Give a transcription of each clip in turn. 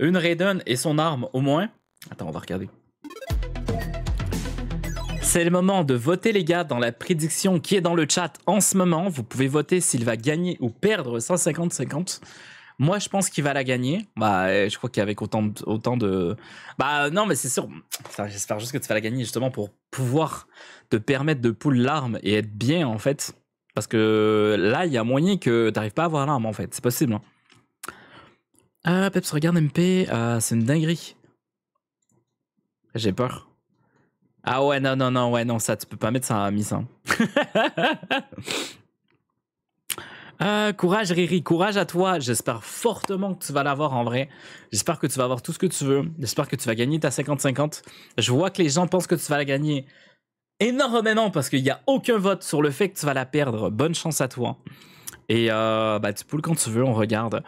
Une Raiden et son arme au moins. Attends, on va regarder. C'est le moment de voter les gars dans la prédiction qui est dans le chat en ce moment. Vous pouvez voter s'il va gagner ou perdre 150-50. Moi, je pense qu'il va la gagner. Bah, je crois qu'avec autant de, autant de... Bah non, mais c'est sûr. J'espère juste que tu vas la gagner justement pour pouvoir te permettre de pull l'arme et être bien en fait. Parce que là, il y a moyen que tu n'arrives pas à avoir l'arme en fait. C'est possible. Hein. Ah, Peps, regarde MP. Ah, c'est une dinguerie. J'ai peur. Ah ouais, non, non, non, ouais, non, ça, tu peux pas mettre ça à mise. Hein. Euh, courage Riri, courage à toi. J'espère fortement que tu vas l'avoir en vrai. J'espère que tu vas avoir tout ce que tu veux. J'espère que tu vas gagner ta 50-50. Je vois que les gens pensent que tu vas la gagner énormément parce qu'il n'y a aucun vote sur le fait que tu vas la perdre. Bonne chance à toi. Et euh, bah, tu poules quand tu veux, on regarde.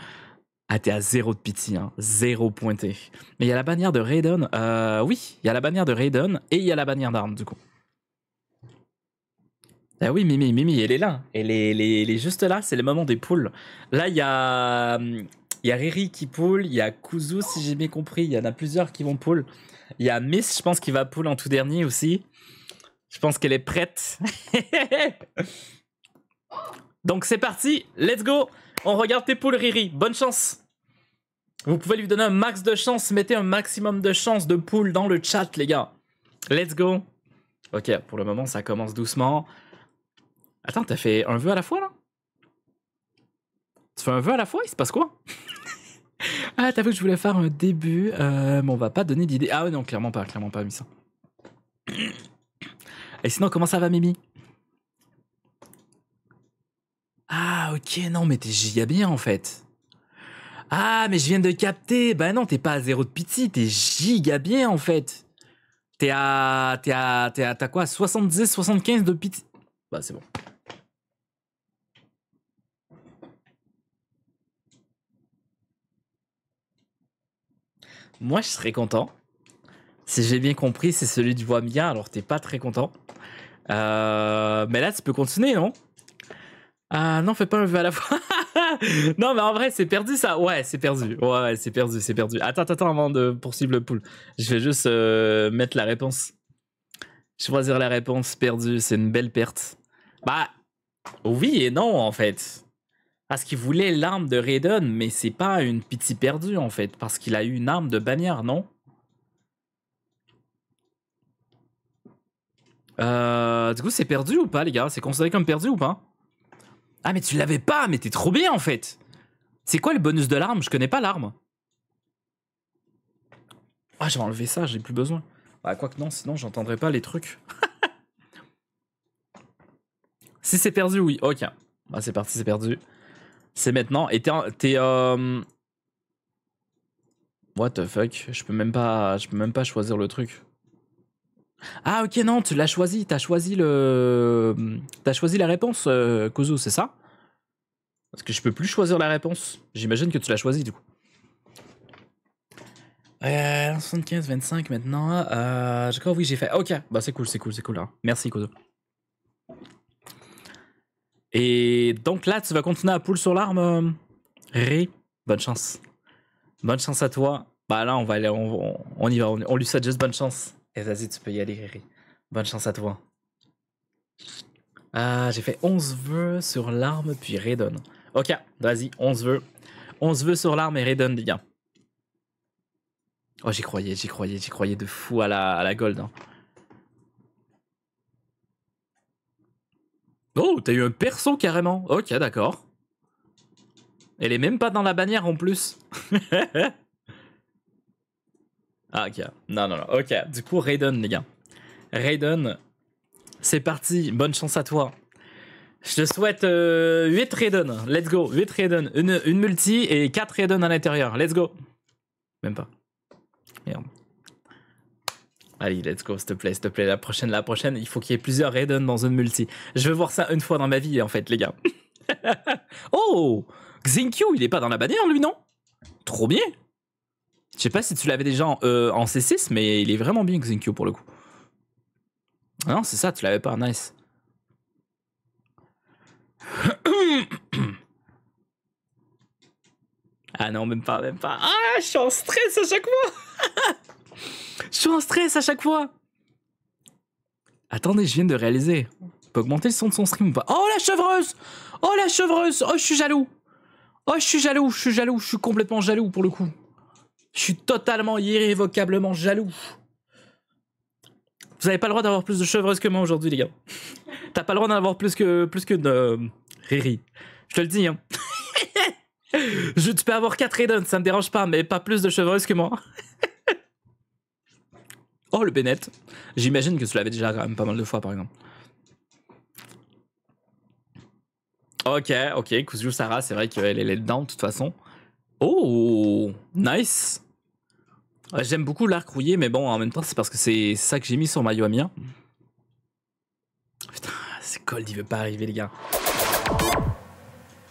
Ah, t'es à zéro de pitié, hein. zéro pointé. Mais il y a la bannière de Raiden. Euh, oui, il y a la bannière de Raiden et il y a la bannière d'armes, du coup. Ah oui, Mimi, Mimi, elle est là. Elle est, juste là, c'est le moment des poules. Là, il y a, y a Riri qui poule, il y a Kuzu, si j'ai bien compris, il y en a plusieurs qui vont poule. Il y a Miss, je pense, qui va poule en tout dernier aussi. Je pense qu'elle est prête. Donc c'est parti, let's go on regarde tes poules, Riri. Bonne chance. Vous pouvez lui donner un max de chance. Mettez un maximum de chance de poules dans le chat, les gars. Let's go. Ok, pour le moment, ça commence doucement. Attends, t'as fait un vœu à la fois, là Tu fais un vœu à la fois Il se passe quoi Ah, t'as vu que je voulais faire un début. Euh, mais on va pas donner d'idée. Ah non, clairement pas, clairement pas, ça. Et sinon, comment ça va, Mimi ah, ok, non, mais t'es giga bien en fait. Ah, mais je viens de capter. Bah non, t'es pas à zéro de pitié, t'es giga bien en fait. T'es à. T'es à. T'as quoi 70, 75 de pitié Bah c'est bon. Moi, je serais content. Si j'ai bien compris, c'est celui du voix bien, alors t'es pas très content. Euh, mais là, tu peux continuer, non ah non, fais pas un vœu à la fois. non, mais en vrai, c'est perdu ça. Ouais, c'est perdu. Ouais, ouais c'est perdu, c'est perdu. Attends, attends, avant de poursuivre le pool. Je vais juste euh, mettre la réponse. Choisir la réponse perdue, c'est une belle perte. Bah, oui et non, en fait. Parce qu'il voulait l'arme de Raiden, mais c'est pas une pitié perdue, en fait. Parce qu'il a eu une arme de bannière, non? Euh, du coup, c'est perdu ou pas, les gars? C'est considéré comme perdu ou pas? Ah, mais tu l'avais pas, mais t'es trop bien en fait. C'est quoi le bonus de l'arme Je connais pas l'arme. Ah, j'ai enlevé ça, j'ai plus besoin. Bah, que non, sinon j'entendrai pas les trucs. si c'est perdu, oui. Ok. Bah, c'est parti, c'est perdu. C'est maintenant. Et t'es. Euh, What the fuck Je peux même pas. Je peux même pas choisir le truc. Ah ok non, tu l'as choisi, t'as choisi le, t'as choisi la réponse, euh, Kozo, c'est ça Parce que je peux plus choisir la réponse. J'imagine que tu l'as choisi du coup. 75, euh, 25 maintenant. Euh, je crois oui j'ai fait. Ok, bah c'est cool, c'est cool, c'est cool. là hein. Merci Kozo. Et donc là, tu vas continuer à poule sur l'arme, euh, Ré. Bonne chance. Bonne chance à toi. Bah là, on va aller, on, y va, on, on lui souhaite juste bonne chance. Et eh, vas-y, tu peux y aller, Riri. Bonne chance à toi. Ah, j'ai fait 11 vœux sur l'arme, puis redonne. Ok, vas-y, 11 vœux. 11 vœux sur l'arme et redonne, les gars. Oh, j'y croyais, j'y croyais, j'y croyais de fou à la, gold. Hein. Oh, t'as eu un perso carrément. Ok, d'accord. Elle est même pas dans la bannière en plus. Ah, ok. Non, non, non. Ok. Du coup, Raiden, les gars. Raiden, c'est parti. Bonne chance à toi. Je te souhaite 8 euh, Raiden. Let's go. 8 Raiden. Une, une multi et 4 Raiden à l'intérieur. Let's go. Même pas. Merde. Allez, let's go, s'il te plaît, s'il te plaît. La prochaine, la prochaine, il faut qu'il y ait plusieurs Raiden dans une multi. Je veux voir ça une fois dans ma vie, en fait, les gars. oh Xinkyu, il est pas dans la bannière, lui, non Trop bien je sais pas si tu l'avais déjà en, euh, C6, mais il est vraiment bien Xenkyo pour le coup. Ah non, c'est ça, tu l'avais pas, nice. ah non, même pas, même pas. Ah, je suis en stress à chaque fois. je suis en stress à chaque fois. Attendez, je viens de réaliser. On peut augmenter le son de son stream ou pas Oh la chevreuse Oh la chevreuse Oh je suis jaloux Oh je suis jaloux, je suis jaloux, je suis complètement jaloux pour le coup. Je suis totalement irrévocablement jaloux. Vous n'avez pas le droit d'avoir plus de chevreuse que moi aujourd'hui, les gars. T'as pas le droit d'en avoir plus que plus que de euh, Riri. Je te le dis. Hein. Je, tu peux avoir 4 Raiden, ça me dérange pas, mais pas plus de chevreuse que moi. oh, le Bennett. J'imagine que tu l'avais déjà quand même pas mal de fois, par exemple. Ok, ok, Kuzu Sarah, c'est vrai qu'elle est dedans, de toute façon. Oh, nice. J'aime beaucoup l'arc rouillé, mais bon, en même temps, c'est parce que c'est ça que j'ai mis sur maillot mien. Putain, c'est Cold, il veut pas arriver, les gars.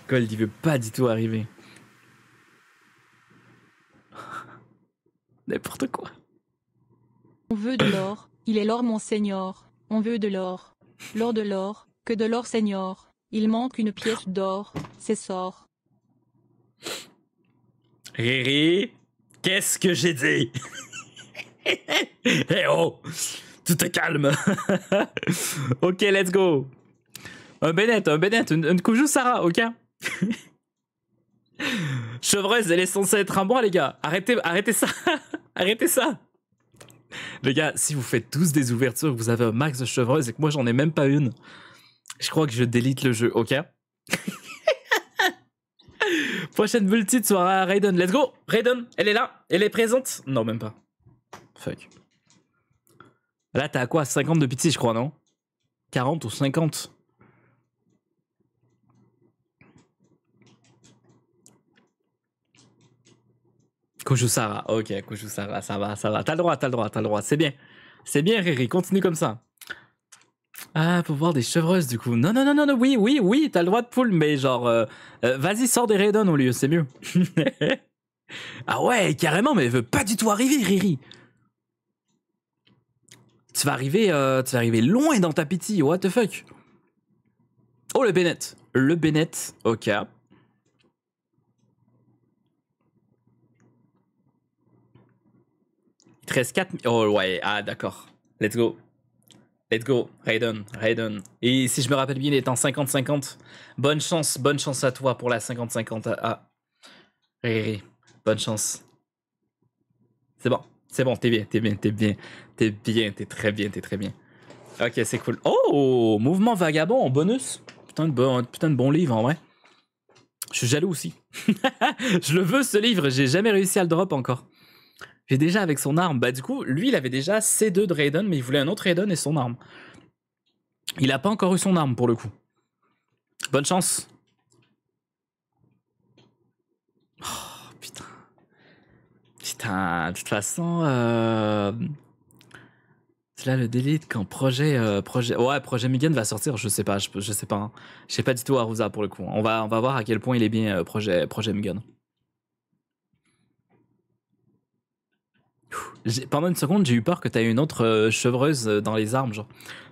Cold, il veut pas du tout arriver. N'importe quoi. On veut de l'or, il est l'or, mon seigneur. On veut de l'or. L'or de l'or, que de l'or, seigneur. Il manque une pièce d'or, c'est sort. Riri, qu'est-ce que j'ai dit? Eh oh! Tu te calme. ok, let's go! Un Bennett, un Bennett, une, Sarah, ok? Chevreuse, elle est censée être un bois, les gars! Arrêtez, arrêtez ça! arrêtez ça! Les gars, si vous faites tous des ouvertures, vous avez un max de chevreuse et que moi j'en ai même pas une, je crois que je délite le jeu, ok? Prochaine multi de Raiden. Let's go Raiden, elle est là Elle est présente Non, même pas. Fuck. Là, t'as à quoi 50 de pitié, je crois, non 40 ou 50 Sarah. ok, Sarah. ça va, ça va. T'as le droit, t'as le droit, t'as le droit. C'est bien. C'est bien, Riri, continue comme ça. Ah, pour voir des chevreuses, du coup. Non, non, non, non, non oui, oui, oui, t'as le droit de poule, mais genre, euh, euh, vas-y, sors des raidons au lieu, c'est mieux. ah ouais, carrément, mais elle veut pas du tout arriver, Riri. Tu vas arriver, euh, tu vas arriver loin dans ta pitié, what the fuck. Oh, le Bennett. Le Bennett, ok. Il te reste 4... Oh ouais, ah d'accord. Let's go. Let's go, Raiden, Raiden. Et si je me rappelle bien, il est en 50-50. Bonne chance, bonne chance à toi pour la 50-50 ah, Riri. Bonne chance. C'est bon, c'est bon, t'es bien, t'es bien, t'es bien, t'es bien, t'es très bien, t'es très bien. Ok, c'est cool. Oh, Mouvement Vagabond en bonus. Putain de bon, putain de bon livre en vrai. Je suis jaloux aussi. je le veux ce livre, j'ai jamais réussi à le drop encore. J'ai déjà avec son arme, bah du coup, lui, il avait déjà ses deux de Raiden, mais il voulait un autre Raiden et son arme. Il a pas encore eu son arme pour le coup. Bonne chance. Oh putain. Putain, de toute façon, euh, C'est là le délit quand projet, euh, projet, ouais, projet Miguel va sortir, je sais pas, je, sais pas, hein. je sais pas du tout Arusa pour le coup. On va, on va voir à quel point il est bien euh, projet, projet Pendant une seconde, j'ai eu peur que t'aies une autre euh, chevreuse euh, dans les armes, genre.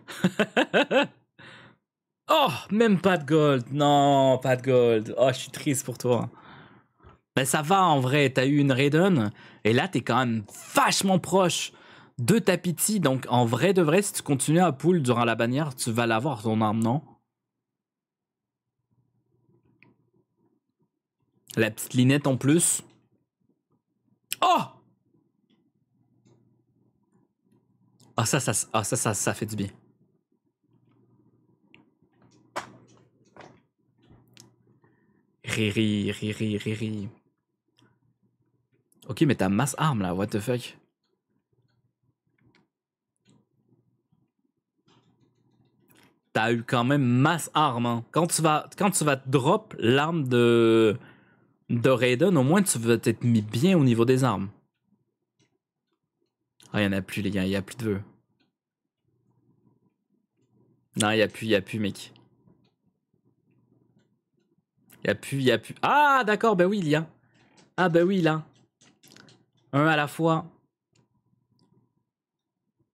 oh, même pas de gold. Non, pas de gold. Oh, je suis triste pour toi. Mais ben, ça va en vrai, t'as eu une Raiden, et là t'es quand même vachement proche de ta Donc en vrai de vrai, si tu continues à pull durant la bannière, tu vas l'avoir ton arme, non La petite linette en plus, Ah, ça, ça, ah, ça, ça, ça fait du bien. Riri, riri, riri. Ok, mais t'as masse arme là, what the fuck? T'as eu quand même masse arme. Hein. Quand, tu vas, quand tu vas drop l'arme de, de Raiden, au moins tu vas t'être mis bien au niveau des armes. Ah, il n'y en a plus, les gars, il n'y a plus de vœux. Non, il n'y a plus, il n'y a plus, mec. Il n'y a plus, il n'y a plus. Ah, d'accord, bah oui, il y a. Ah, bah oui, là. Un à la fois.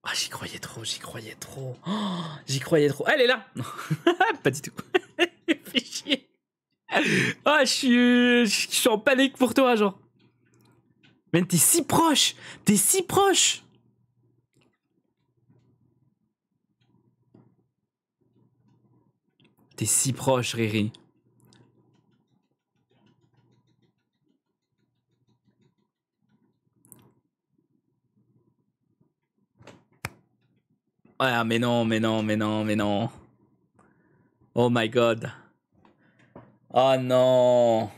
Ah, j'y croyais trop, j'y croyais trop. j'y croyais trop. Elle est là Pas du tout. Ah, je suis en panique pour toi, genre. Mais t'es si proche T'es si proche T'es si proche, Riri. Ah, mais non, mais non, mais non, mais non. Oh my god. Oh non.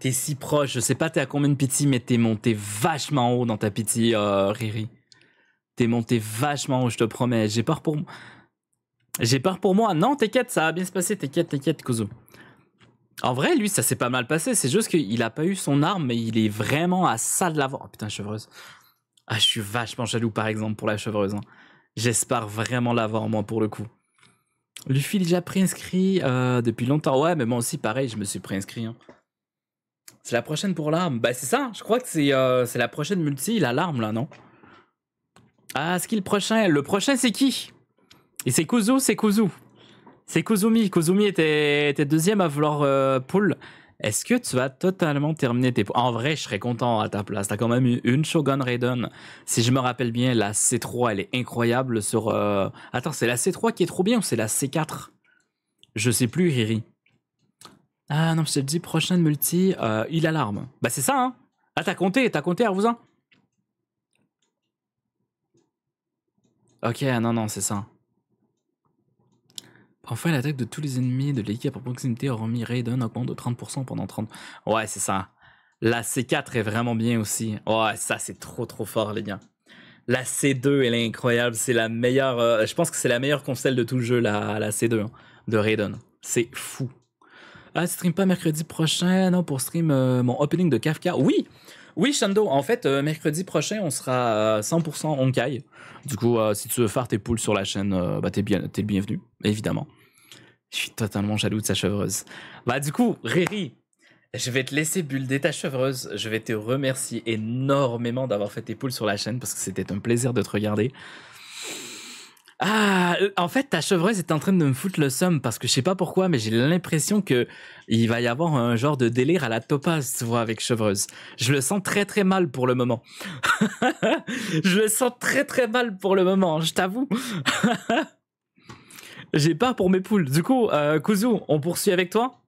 T'es si proche, je sais pas t'es à combien de pitié, mais t'es monté vachement haut dans ta pitié, euh, Riri. T'es monté vachement haut, je te promets. J'ai peur pour moi. J'ai peur pour moi. Non, t'inquiète, ça va bien se passer. T'inquiète, t'inquiète, Kozo. En vrai, lui, ça s'est pas mal passé. C'est juste qu'il a pas eu son arme, mais il est vraiment à ça de l'avoir. Oh putain, chevreuse. Ah, je suis vachement jaloux, par exemple, pour la chevreuse. Hein. J'espère vraiment l'avoir, moi, pour le coup. Luffy, déjà préinscrit euh, depuis longtemps. Ouais, mais moi aussi, pareil, je me suis préinscrit. Hein. C'est la prochaine pour l'arme. Bah, c'est ça. Hein. Je crois que euh, c'est la prochaine multi, il a l'arme, là, non Ah, ce qui le prochain Le prochain, c'est qui et c'est Kozo, c'est Kozo. C'est Kozumi. Kozumi était, était, deuxième à vouloir euh, pull. Est-ce que tu vas totalement terminer tes En vrai, je serais content à ta place. T'as quand même eu une Shogun Raiden. Si je me rappelle bien, la C3, elle est incroyable sur. Euh, attends, c'est la C3 qui est trop bien ou c'est la C4 Je sais plus, Riri. Ah non, je te dis, prochaine multi, euh, il alarme. Bah c'est ça, hein Ah, t'as compté, t'as compté, Arvousin Ok, non, non, c'est ça. Enfin, l'attaque de tous les ennemis de l'équipe à proximité, mis Raiden, augmente de 30% pendant 30. Ouais, c'est ça. La C4 est vraiment bien aussi. Ouais, ça, c'est trop, trop fort, les gars. La C2, elle est incroyable. C'est la meilleure. Euh, je pense que c'est la meilleure console de tout le jeu, la, la C2 hein, de Raiden. C'est fou. Ah, stream pas mercredi prochain, non, pour stream euh, mon opening de Kafka. Oui! Oui, Shando, en fait, euh, mercredi prochain, on sera 100% euh, Honkai. Du coup, euh, si tu veux faire tes poules sur la chaîne, bah, t'es, bien, t'es le bienvenu, évidemment. Je suis totalement jaloux de sa chevreuse. Bah, du coup, Riri, je vais te laisser bulder ta chevreuse. Je vais te remercier énormément d'avoir fait tes poules sur la chaîne parce que c'était un plaisir de te regarder. Ah, euh, en fait, ta chevreuse est en train de me foutre le somme parce que je sais pas pourquoi, mais j'ai l'impression qu'il va y avoir un genre de délire à la topaz, tu vois, avec chevreuse. Je le sens très très mal pour le moment. je le sens très très mal pour le moment, je t'avoue. j'ai pas pour mes poules. Du coup, euh, Kuzu, on poursuit avec toi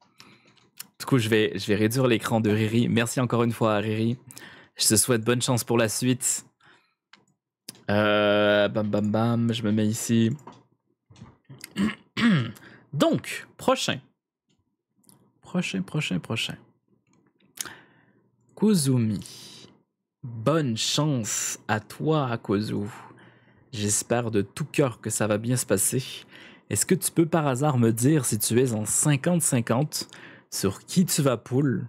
Du coup, je vais, je vais réduire l'écran de Riri. Merci encore une fois à Riri. Je te souhaite bonne chance pour la suite. Euh, bam, bam, bam, je me mets ici. Donc, prochain. Prochain, prochain, prochain. Kozumi. Bonne chance à toi, Kozu. J'espère de tout cœur que ça va bien se passer. Est-ce que tu peux par hasard me dire si tu es en 50-50 sur qui tu vas poule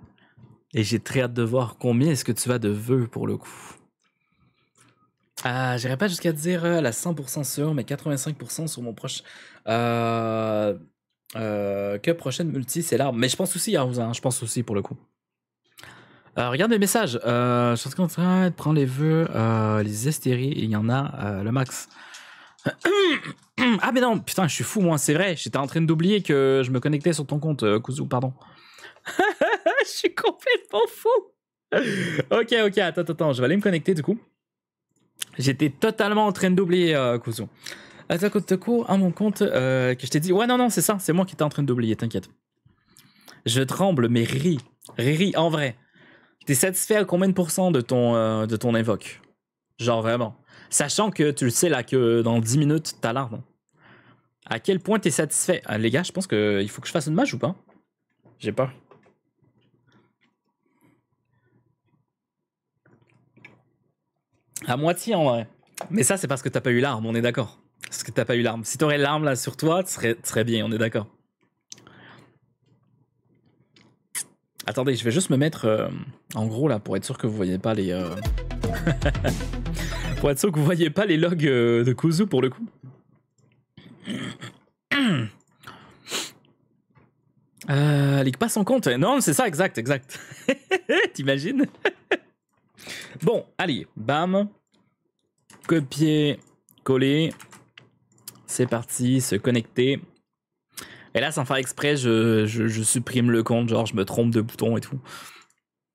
Et j'ai très hâte de voir combien est-ce que tu as de vœux pour le coup. Ah, j'irai pas jusqu'à dire euh, la 100% sur mais 85% sur mon proche. Euh, euh, que prochaine multi, c'est l'arbre. Mais je pense aussi, hein, hein je pense aussi pour le coup. regarde les messages. je suis en train de prendre les vœux, les estéries, il y en a le max. ah, mais non, putain, je suis fou, moi, c'est vrai. J'étais en train d'oublier que je me connectais sur ton compte, Kuzu, pardon. je suis complètement fou. ok, ok, attends, attends, je vais aller me connecter du coup. J'étais totalement en train d'oublier euh, de à mon compte euh, que je t'ai dit. Ouais, non, non, c'est ça, c'est moi qui étais en train d'oublier, t'inquiète. Je tremble, mais ris ris en vrai, t'es satisfait à combien de pourcents de ton, euh, de ton invoque Genre vraiment. Sachant que tu le sais là que dans 10 minutes, t'as l'arme. À quel point t'es satisfait euh, Les gars, je pense qu'il faut que je fasse une match ou pas J'ai peur. À moitié en vrai. Mais ça, c'est parce que t'as pas eu l'arme, on est d'accord. Parce que t'as pas eu l'arme. Si t'aurais l'arme là sur toi, tu bien, on est d'accord. Attendez, je vais juste me mettre euh, en gros là pour être sûr que vous voyez pas les. Euh, pour être sûr que vous voyez pas les logs euh, de Kuzu pour le coup. Euh, ligue pas son compte. Non, c'est ça, exact, exact. T'imagines Bon, allez, bam. Copier, coller. C'est parti, se connecter. Et là, sans faire exprès, je, supprime le compte, genre je me trompe de bouton et tout.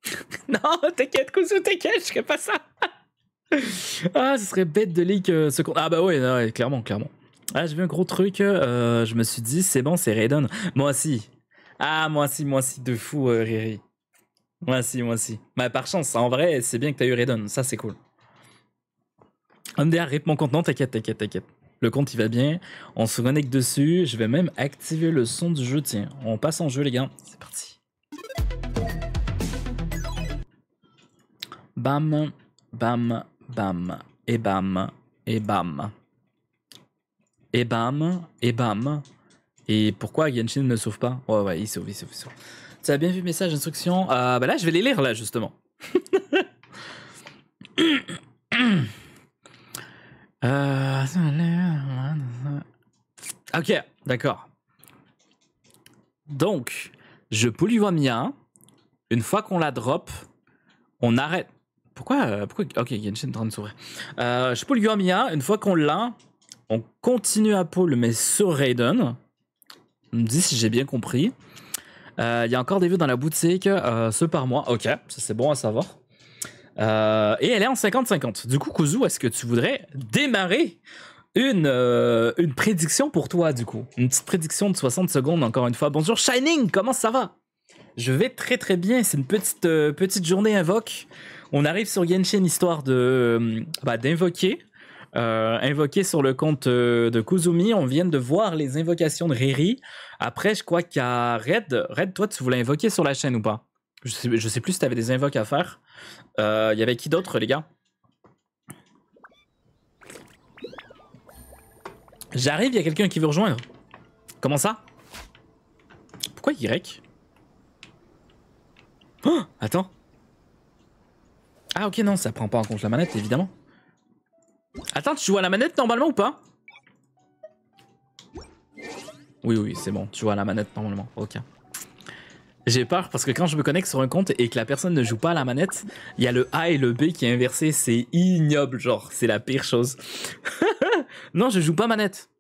non, t'inquiète, Kuzu, t'inquiète, je fais pas ça. ah, ce serait bête de leak euh, ce compte. Ah bah ouais, clairement, clairement. Ah, j'ai vu un gros truc, euh, je me suis dit, c'est bon, c'est Raiden. Moi aussi. Ah, moi aussi, moi aussi, de fou, euh, Riri. Moi aussi, moi aussi. Mais bah, par chance, en vrai, c'est bien que t'as eu Redon. Ça, c'est cool. MDR, rip mon compte. Non, t'inquiète, t'inquiète, t'inquiète. Le compte, il va bien. On se connecte dessus. Je vais même activer le son du jeu. Tiens, on passe en jeu, les gars. C'est parti. Bam, bam, bam. Et bam, et bam. Et bam, et bam. Et pourquoi Genshin ne sauve pas Ouais, ouais, il sauve, il sauve, il sauve. Tu as bien vu message instruction. Ah, bah là, je vais les lire là justement. Euh, ok, d'accord. Donc, je polyvore bien. Une fois qu'on la drop, on arrête. Pourquoi, euh, pourquoi Ok, il y a une chaîne en train de s'ouvrir. Euh, je polyvore Une fois qu'on l'a, on continue à pull mais sur Raiden. On me dit si j'ai bien compris. Euh, il y a encore des vues dans la boutique, euh, ce par mois. Ok, ça c'est bon à savoir. Euh, et elle est en 50-50. Du coup, Kuzu, est-ce que tu voudrais démarrer une, une prédiction pour toi, du coup? Une petite prédiction de 60 secondes, encore une fois. Bonjour Shining, comment ça va? Je vais très très bien, c'est une petite, petite journée invoque. On arrive sur Genshin histoire de bah, d'invoquer euh, invoqué sur le compte euh, de Kuzumi. On vient de voir les invocations de Riri. Après, je crois qu'à Red. Red, toi, tu voulais invoquer sur la chaîne ou pas je sais, je sais plus si tu avais des invoques à faire. Euh, il y avait qui d'autre, les gars J'arrive, il y a quelqu'un qui veut rejoindre. Comment ça Pourquoi Y Oh Attends. Ah ok, non, ça prend pas en compte la manette, évidemment. Attends, tu joues à la manette normalement ou pas Oui, oui, c'est bon, tu joues à la manette normalement, ok. J'ai peur parce que quand je me connecte sur un compte et que la personne ne joue pas à la manette, il y a le A et le B qui est inversé, c'est ignoble, genre, c'est la pire chose. non, je joue pas manette.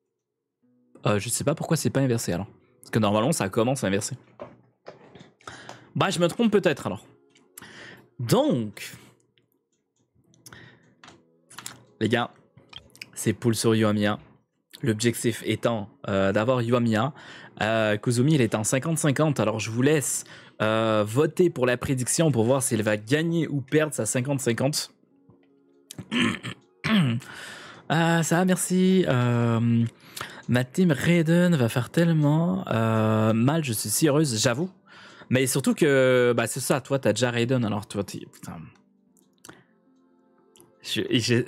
Euh, je sais pas pourquoi c'est pas inversé alors. Parce que normalement ça commence à inverser. Bah, je me trompe peut-être alors. Donc, les gars, c'est poule sur Yuamiya. L'objectif étant euh, d'avoir Yuamiya. Euh, Kuzumi, il est en 50-50, alors je vous laisse euh, voter pour la prédiction pour voir s'il va gagner ou perdre sa 50-50. ah, euh, ça merci. ma team Raiden va faire tellement mal, je suis si heureuse, j'avoue. Mais surtout que, bah, c'est ça, toi, as déjà Raiden, alors toi, Putain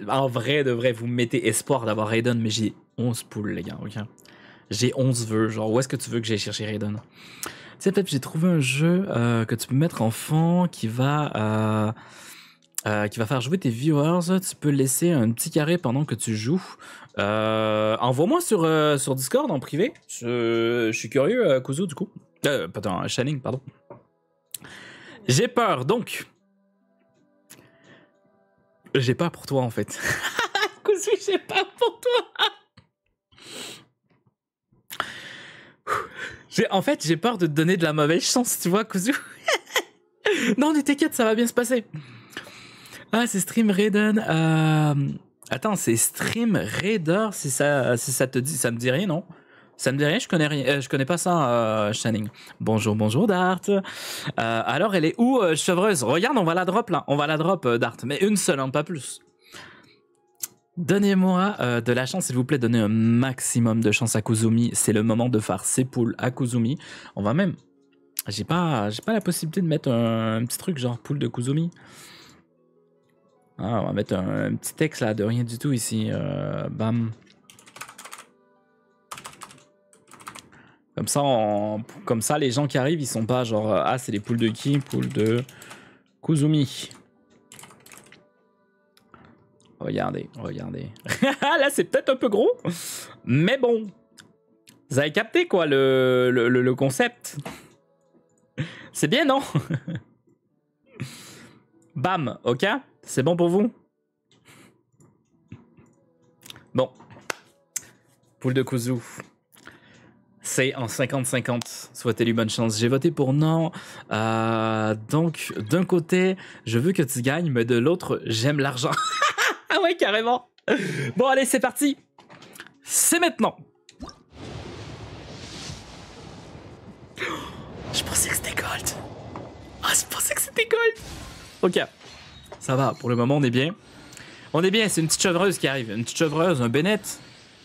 en vrai, de vrai, vous mettez espoir d'avoir Raiden, mais j'ai 11 poules, les gars, ok? J'ai 11 vœux. Genre, où est-ce que tu veux que j'aille chercher Raiden? Tu sais, peut-être j'ai trouvé un jeu euh, que tu peux mettre fond qui va. Euh, euh, qui va faire jouer tes viewers, tu peux laisser un petit carré pendant que tu joues. Envoie-moi sur, sur Discord en privé. Je, je suis curieux, Kuzu, du coup. Euh, pardon, Shining, pardon. J'ai peur, donc j'ai pas pour toi en fait. Cousu, j'ai pas pour toi. en fait, j'ai peur de te donner de la mauvaise chance, tu vois, Cousu. non, ne t'inquiète, ça va bien se passer. Ah, c'est Stream Raiden. Euh, attends, c'est Stream Raider si ça, ça te dit, ça me dit rien, non? Ça me dit rien, je connais rien, euh, je connais pas ça, euh, Bonjour, bonjour Dart. Euh, alors elle est où, chevreuse Regarde, on va la drop là, on va la drop Dart, mais une seule, hein, pas plus. Donnez-moi de la chance, s'il vous plaît, donnez un maximum de chance à Kuzumi. C'est le moment de faire ses poules à Kuzumi. On va même, j'ai pas, j'ai pas la possibilité de mettre un, petit truc genre poule de Kuzumi. Ah, on va mettre un, petit texte là de rien du tout ici. bam. Comme ça, comme ça, les gens qui arrivent, ils sont pas genre euh, ah c'est les poules de qui, poules de Kuzumi. Regardez, regardez. Là, c'est peut-être un peu gros, mais bon. Vous avez capté quoi le, concept C'est bien, non Bam, ok C'est bon pour vous Bon. Poule de Kuzumi. C'est en 50-50. Souhaitez-lui bonne chance. J'ai voté pour non. Euh, donc, d'un côté, je veux que tu gagnes, mais de l'autre, j'aime l'argent. ah ouais, carrément. Bon, allez, c'est parti. C'est maintenant. Je pensais que c'était gold. Ah, je pensais que c'était gold. Ok. Ça va, pour le moment, on est bien. On est bien, c'est une petite chevreuse qui arrive. Une petite chevreuse, un Bennett.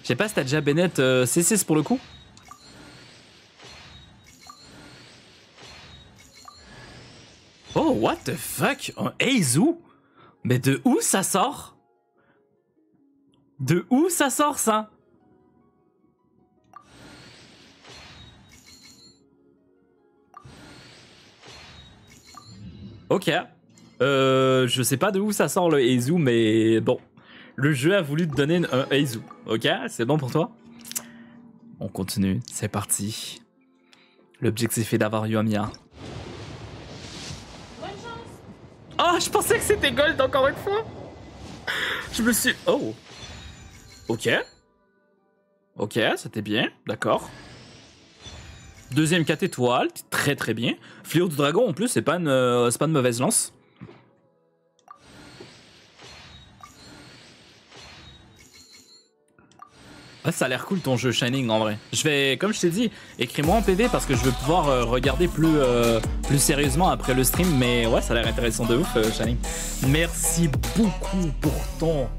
Je sais pas si t'as déjà Bennett euh, C6 pour le coup. Oh, what the fuck? Un Eizu? Mais de où ça sort? De où ça sort ça? Ok. Euh, je sais pas de où ça sort le Eizu, mais bon. Le jeu a voulu te donner un Eizu. Ok, c'est bon pour toi On continue, c'est parti. L'objectif est d'avoir Yuamia. Oh, je pensais que c'était gold encore une fois. Je me suis... Oh. Ok. Ok, c'était bien. D'accord. Deuxième 4 étoiles, très très bien. Fléau du dragon en plus, c'est pas, une, euh, pas une mauvaise lance. Ouais, ah, ça a l'air cool ton jeu Shining en vrai. Je vais, comme je t'ai dit, écris-moi en PV parce que je veux pouvoir euh, regarder plus, euh, plus sérieusement après le stream. Mais ouais, ça a l'air intéressant de ouf euh, Shining. Merci beaucoup pour ton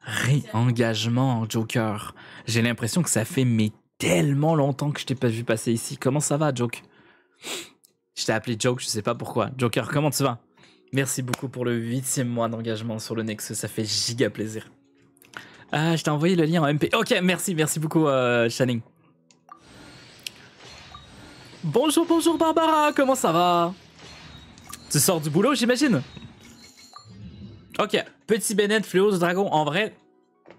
réengagement Joker. J'ai l'impression que ça fait mais tellement longtemps que je t'ai pas vu passer ici. Comment ça va Joke Je t'ai appelé Joke, je sais pas pourquoi. Joker, comment tu vas Merci beaucoup pour le huitième mois d'engagement sur le Nexus, ça fait giga plaisir. Ah, je t'ai envoyé le lien en MP. Ok, merci, merci beaucoup, euh, Bonjour, bonjour Barbara, comment ça va Tu sors du boulot, j'imagine Ok, petit Bennett, fléau dragon, en vrai,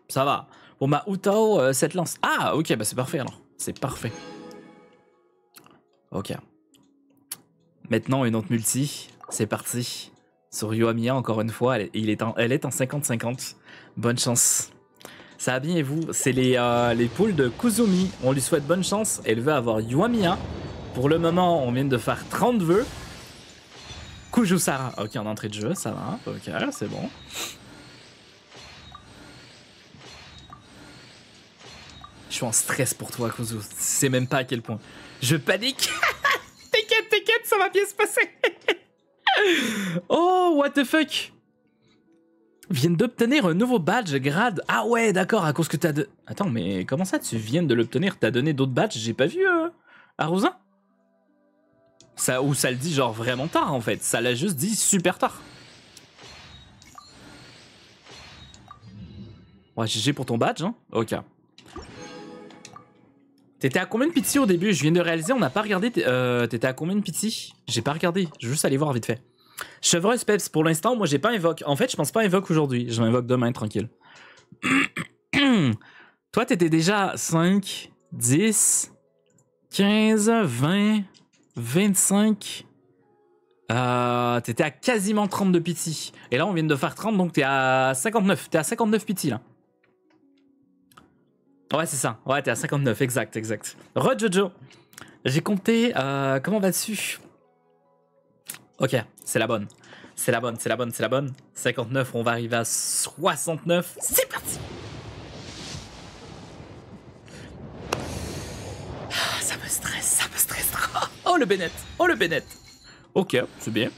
ça va. Bon ma Utao, euh, cette lance. Ah, ok, bah c'est parfait alors. C'est parfait. Ok. Maintenant, une autre multi, c'est parti. Sur Yoamiya, encore une fois, est en, elle est en 50-50. Bonne chance. Ça va bien et vous C'est euh, les, poules de Kuzumi. On lui souhaite bonne chance. Elle veut avoir Yuamiya. Pour le moment, on vient de faire 30 vœux. Kujusara. Ok, en entrée de jeu, ça va. Ok, c'est bon. Je suis en stress pour toi, Kuzu. Tu sais même pas à quel point. Je panique. t'inquiète, t'inquiète, ça va bien se passer. oh, what the fuck viennent d'obtenir un nouveau badge grade. Ah ouais, d'accord, à cause que t'as de. Attends, mais comment ça, tu viens de l'obtenir T'as donné d'autres badges J'ai pas vu euh, à ça, Ou ça le dit genre vraiment tard en fait. Ça l'a juste dit super tard. Ouais, GG pour ton badge, hein Ok. T'étais à combien de pitié au début Je viens de réaliser, on n'a pas regardé. Euh, t'étais à combien de pitié J'ai pas regardé, je vais juste aller voir vite fait. Chevreuse Peps, pour l'instant, moi, j'ai pas invoque. En fait, je pense pas invoque aujourd'hui. Je m'invoque demain, tranquille. Toi, t'étais déjà 5, 10, 15, 20, 25. t'étais à quasiment 30 de pity. Et là, on vient de faire 30, donc t'es à 59. T'es à 59 pity, là. Ouais, c'est ça. Ouais, t'es à 59. Exact, exact. Re, Jojo. J'ai compté. comment euh, comment vas-tu Ok, c'est la bonne. C'est la bonne, c'est la bonne, c'est la bonne. 59, on va arriver à 69. C'est parti ah, Ça me stresse, ça me stresse. Oh le Bennett, oh le Bennett. Ok, c'est bien.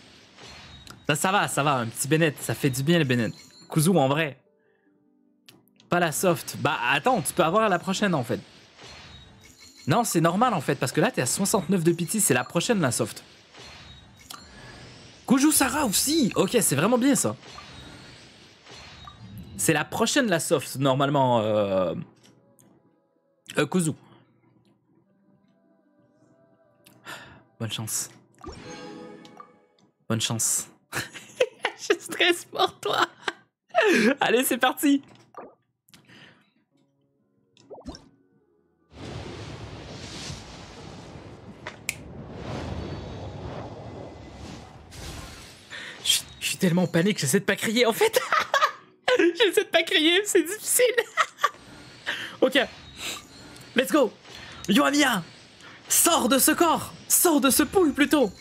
Ça, va, ça va, un petit Bennett, ça fait du bien le Bennett. Kouzou en vrai. Pas la soft. Bah attends, tu peux avoir la prochaine en fait. Non, c'est normal en fait, parce que là t'es à 69 de pitié. c'est la prochaine la soft joue Sarah aussi Ok, c'est vraiment bien ça. C'est la prochaine la soft, normalement. Euh... Euh, Bonne chance. Bonne chance. Je stresse pour toi. Allez, c'est parti tellement panique, j'essaie de pas crier en fait. j'essaie de pas crier, c'est difficile. ok, let's go. Yoamiya, sors de ce corps, sors de ce poule plutôt.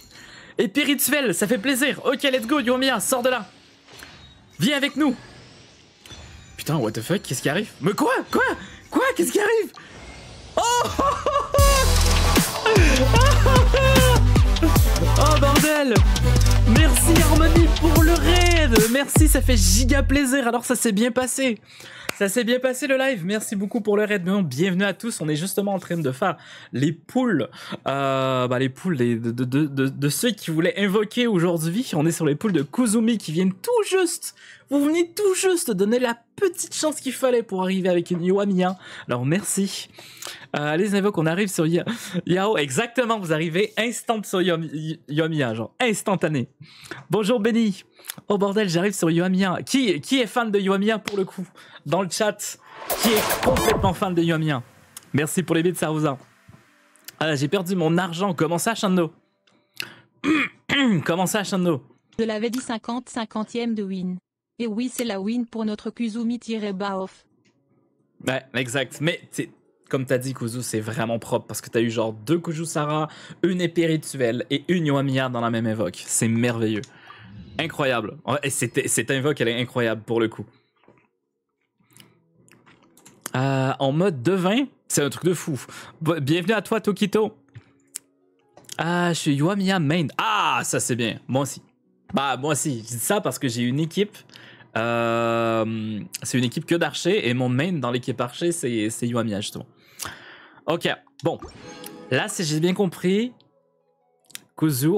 Et Pirituel, ça fait plaisir. Ok, let's go, Yoamiya, sors de là. Viens avec nous. Putain, what the fuck, qu'est-ce qui arrive Mais quoi Quoi Quoi Qu'est-ce qui arrive Oh Oh bordel Merci Harmonie pour le rêve merci, ça fait giga plaisir. Alors ça s'est bien passé. Ça s'est bien passé le live. Merci beaucoup pour le raid. Bienvenue à tous. On est justement en train de faire les poules, euh, bah, les poules de, ceux qui voulaient invoquer aujourd'hui. On est sur les poules de Kuzumi qui viennent tout juste. Vous venez tout juste donner la petite chance qu'il fallait pour arriver avec une Yoamiya. Alors merci. Euh, allez les on arrive sur Yao. Exactement, vous arrivez instant sur Yomiya, genre instantané. Bonjour Benny. Oh bordel, j'arrive sur Yoamia. Qui, qui est fan de Yoamia pour le coup Dans le chat, qui est complètement fan de Yoamia Merci pour les bits, Sarouza. Ah, j'ai perdu mon argent. Comment ça, Shando Comment ça, Shando Je l'avais dit 50 50e de win. Et oui, c'est la win pour notre kuzumi baof Ouais, exact. Mais comme t'as dit, Kuzu, c'est vraiment propre parce que t'as eu genre deux Kujusara, Sara, une épée rituelle et une Yoamia dans la même évoque. C'est merveilleux. Incroyable. Et cette invoque, elle est incroyable pour le coup. Euh, en mode devin, c'est un truc de fou. Bienvenue à toi, Tokito. Ah, je suis Main. Ah, ça c'est bien. Moi aussi. Bah, moi aussi. Je dis ça parce que j'ai une équipe. Euh, c'est une équipe que d'archers et mon main dans l'équipe archer, c'est Yuamiya justement. Ok, bon. Là, si j'ai bien compris,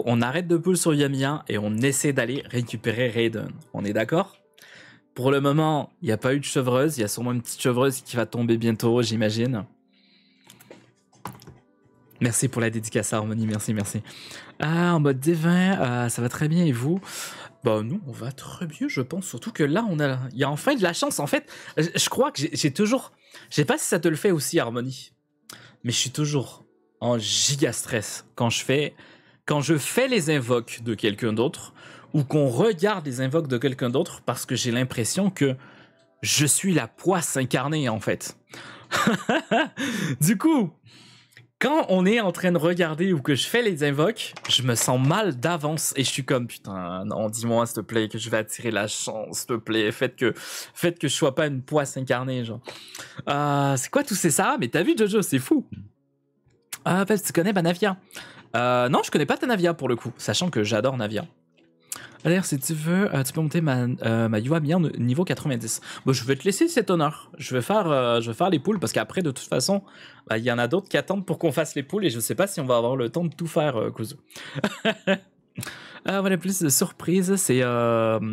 on arrête de pull sur Yamia et on essaie d'aller récupérer Raiden. On est d'accord Pour le moment, il n'y a pas eu de chevreuse. Il y a sûrement une petite chevreuse qui va tomber bientôt, j'imagine. Merci pour la dédicace à Harmony, merci, merci. Ah, en mode dévin, euh, ça va très bien, et vous Bah nous, on va très bien, je pense. Surtout que là, on a, il y a enfin de la chance. En fait, je crois que j'ai toujours... Je sais pas si ça te le fait aussi, Harmony. Mais je suis toujours en giga stress quand je fais quand je fais les invoques de quelqu'un d'autre ou qu'on regarde les invoques de quelqu'un d'autre parce que j'ai l'impression que je suis la poisse incarnée en fait. du coup, quand on est en train de regarder ou que je fais les invoques, je me sens mal d'avance et je suis comme putain, non, dis-moi s'il te plaît que je vais attirer la chance, s'il te plaît, faites que, faites que je sois pas une poisse incarnée, genre. Euh, c'est quoi tout ça Mais t'as vu Jojo, c'est fou. Ah, tu connais Banavia. Euh, non, je connais pas ta Navia pour le coup, sachant que j'adore Navia. D'ailleurs, si tu veux, euh, tu peux monter ma, euh, ma Yua bien niveau 90. Bon, je vais te laisser cet honneur. Je vais faire, euh, je vais faire les poules parce qu'après, de toute façon, bah, il y en a d'autres qui attendent pour qu'on fasse les poules et je sais pas si on va avoir le temps de tout faire, euh, Ah, voilà, plus de surprise, c'est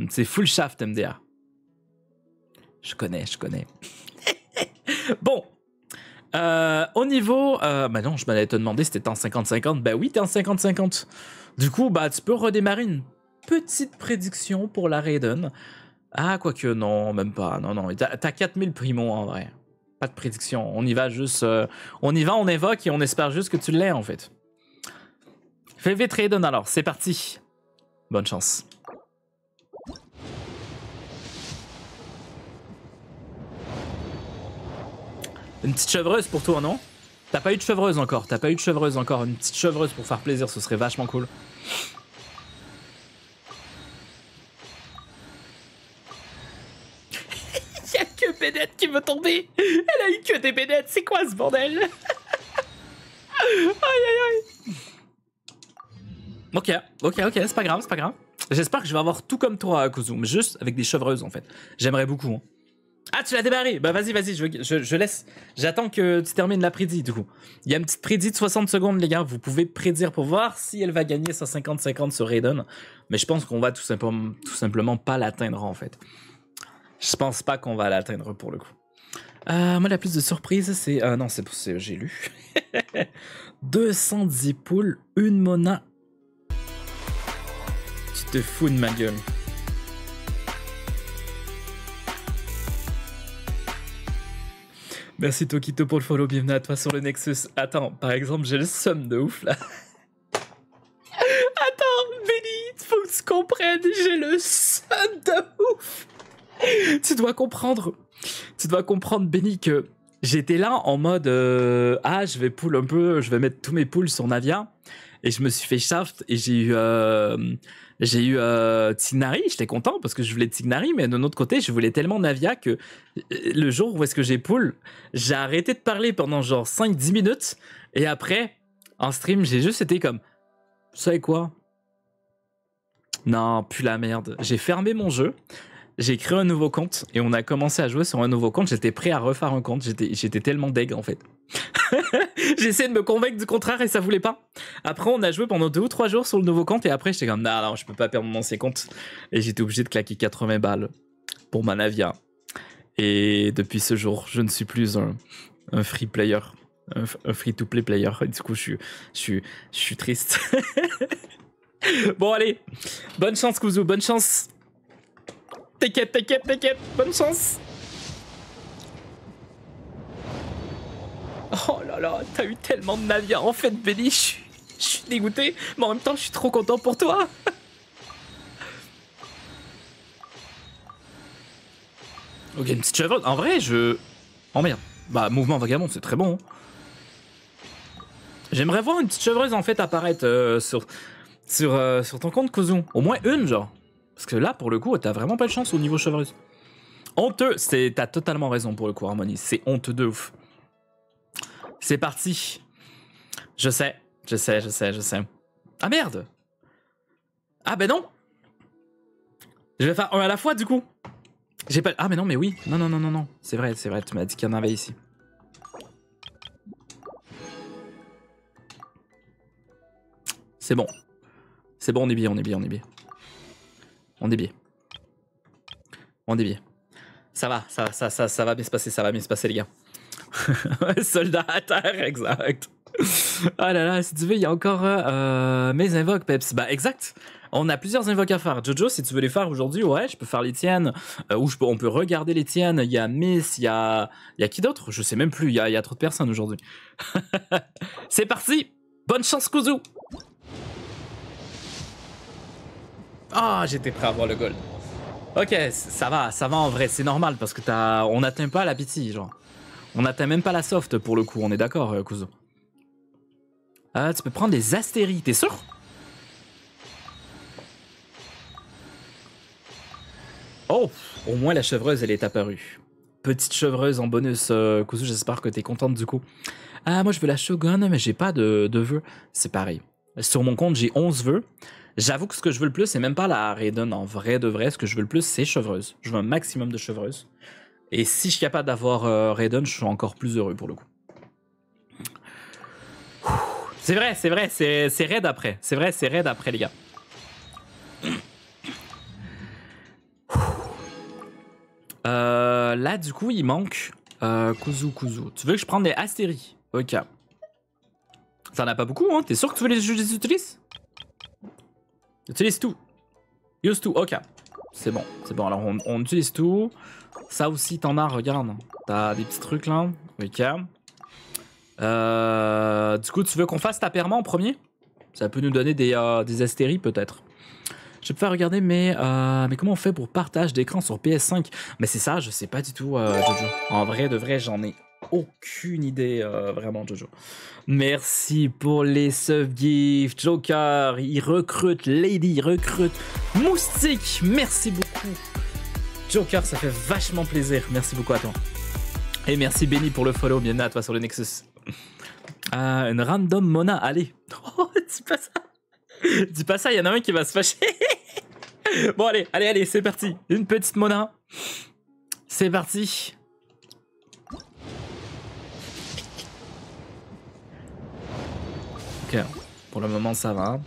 c'est Full Shaft MDA. Je connais, je connais. bon, euh, au niveau. Euh, bah non, je m'allais te demander si t'étais en 50-50. Bah oui, t'es en 50-50. Du coup, bah tu peux redémarrer une petite prédiction pour la Raiden. Ah, quoique, non, même pas. Non, non. T'as 4000 primo en vrai. Pas de prédiction. On y va juste. Euh, on y va, on évoque et on espère juste que tu l'aies en fait. Fais vite Raiden alors, c'est parti. Bonne chance. Une petite chevreuse pour toi, non T'as pas eu de chevreuse encore, t'as pas eu de chevreuse encore. Une petite chevreuse pour faire plaisir, ce serait vachement cool. Y'a que Bennett qui veut tomber Elle a eu que des Bennett, c'est quoi ce bordel Aïe aïe aïe Ok, ok, ok, c'est pas grave, c'est pas grave. J'espère que je vais avoir tout comme toi, à mais juste avec des chevreuses en fait. J'aimerais beaucoup. Hein. Ah, tu l'as débarré Bah vas-y, vas-y, je, laisse. J'attends que tu termines la prédit, du coup. Il y a une petite prédit de 60 secondes, les gars. Vous pouvez prédire pour voir si elle va gagner 150 50 sur Raiden. Mais je pense qu'on va tout simplement, pas l'atteindre, en fait. Je pense pas qu'on va l'atteindre, pour le coup. Euh, moi, la plus de surprise, c'est... Ah non, c'est j'ai lu. 210 poules, une mona. Tu te fous de ma gueule. Merci Tokito pour le follow, bienvenue à toi sur le Nexus. Attends, par exemple, j'ai le somme de ouf là. Attends, Benny, faut que tu comprennes, j'ai le somme de ouf. Tu dois comprendre, tu dois comprendre, Benny, que j'étais là en mode euh, ah, je vais pull un peu, je vais mettre tous mes poules sur Navia et je me suis fait Shaft et j'ai eu euh, j'ai eu euh, j'étais content parce que je voulais Tignari, mais d'un autre côté, je voulais tellement Navia que le jour où est-ce que j'ai poule, j'ai arrêté de parler pendant genre 5-10 minutes et après, en stream, j'ai juste été comme, ça et quoi Non, plus la merde. J'ai fermé mon jeu, j'ai créé un nouveau compte et on a commencé à jouer sur un nouveau compte. J'étais prêt à refaire un compte. J'étais tellement deg en fait. J'essayais de me convaincre du contraire et ça voulait pas. Après, on a joué pendant deux ou trois jours sur le nouveau compte et après, j'étais comme, non, non, je peux pas perdre mon ancien compte. Et j'étais obligé de claquer 80 balles pour ma Navia. Et depuis ce jour, je ne suis plus un, free player, un, free-to-play player. du coup, je, je, je suis triste. bon, allez, bonne chance, Kouzou, bonne chance. T'inquiète, t'inquiète, t'inquiète. Bonne chance. Oh là là, t'as eu tellement de navires. En fait, Benny, je suis, dégoûté, mais en même temps, je suis trop content pour toi. ok, une petite chevreuse En vrai, je. Oh merde. Bah, mouvement vagabond, c'est très bon. Hein. J'aimerais voir une petite chevreuse en fait apparaître euh, sur, sur, euh, sur ton compte, Kozun Au moins une, genre. Parce que là, pour le coup, t'as vraiment pas de chance au niveau chevreuse. Honteux, t'as totalement raison pour le coup, Harmonie. C'est honteux de ouf. C'est parti. Je sais, je sais, je sais, je sais. Ah merde Ah ben non Je vais faire un à la fois du coup J'ai pas... Ah mais non, mais oui Non, non, non, non, non. C'est vrai, c'est vrai, tu m'as dit qu'il y en avait ici. C'est bon. C'est bon, on est bien, on est bien, on est bien. On est On est Ça va, ça, ça, ça, ça va bien se passer, ça va bien se passer, les gars. Soldat à terre, exact. ah là là, si tu veux, il y a encore euh, euh, mes invoques, Peps. Bah, exact. On a plusieurs invoques à faire. Jojo, si tu veux les faire aujourd'hui, ouais, je peux faire les tiennes. Euh, ou je on peut regarder les tiennes. Il y a Miss, il y a, il y a qui d'autre Je sais même plus, il y a, y a trop de personnes aujourd'hui. C'est parti Bonne chance, Kuzu ah, j'étais prêt à avoir le gold. Ok, ça va, ça va en vrai, c'est normal parce que t'as, on n'atteint pas la pitié, genre. On n'atteint même pas la soft pour le coup, on est d'accord, cousu. Ah, euh, tu peux prendre des astéries, t'es sûr Oh, au moins la chevreuse, elle est apparue. Petite chevreuse en bonus, cousu. Euh, j'espère que t'es contente du coup. Ah, moi je veux la Shogun, mais j'ai pas de, de vœux. C'est pareil. Sur mon compte, j'ai 11 vœux. J'avoue que ce que je veux le plus, c'est même pas la Raiden en vrai de vrai. Ce que je veux le plus, c'est chevreuse. Je veux un maximum de chevreuse. Et si je suis capable d'avoir euh, Raiden, je suis encore plus heureux pour le coup. C'est vrai, c'est vrai, c'est raid après. C'est vrai, c'est raid après, les gars. Euh, là, du coup, il manque euh, Kuzu Kuzu. Tu veux que je prenne des Astéries Ok. ça a pas beaucoup, hein T'es sûr que tu veux les, je les utilises Utilise tout. Use tout, ok. C'est bon, c'est bon. Alors on, utilise tout. Ça aussi, t'en as, regarde. T'as des petits trucs là. Ok. Euh, du coup, tu veux qu'on fasse ta perma en premier Ça peut nous donner des, euh, des astéries peut-être. Je peux pas regarder, mais, euh, mais comment on fait pour partage d'écran sur PS5 Mais c'est ça, je sais pas du tout, En vrai, de vrai, j'en ai aucune idée, euh, vraiment, Jojo. Merci pour les subgifts. Joker, il recrute. Lady, il recrute. Moustique, merci beaucoup. Joker, ça fait vachement plaisir. Merci beaucoup à toi. Et merci Benny pour le follow. Bien à toi sur le Nexus. Euh, une random Mona, allez. Oh, dis pas ça. Dis pas ça, il y en a un qui va se fâcher. bon, allez, allez, allez, c'est parti. Une petite Mona. C'est parti. pour le moment ça va.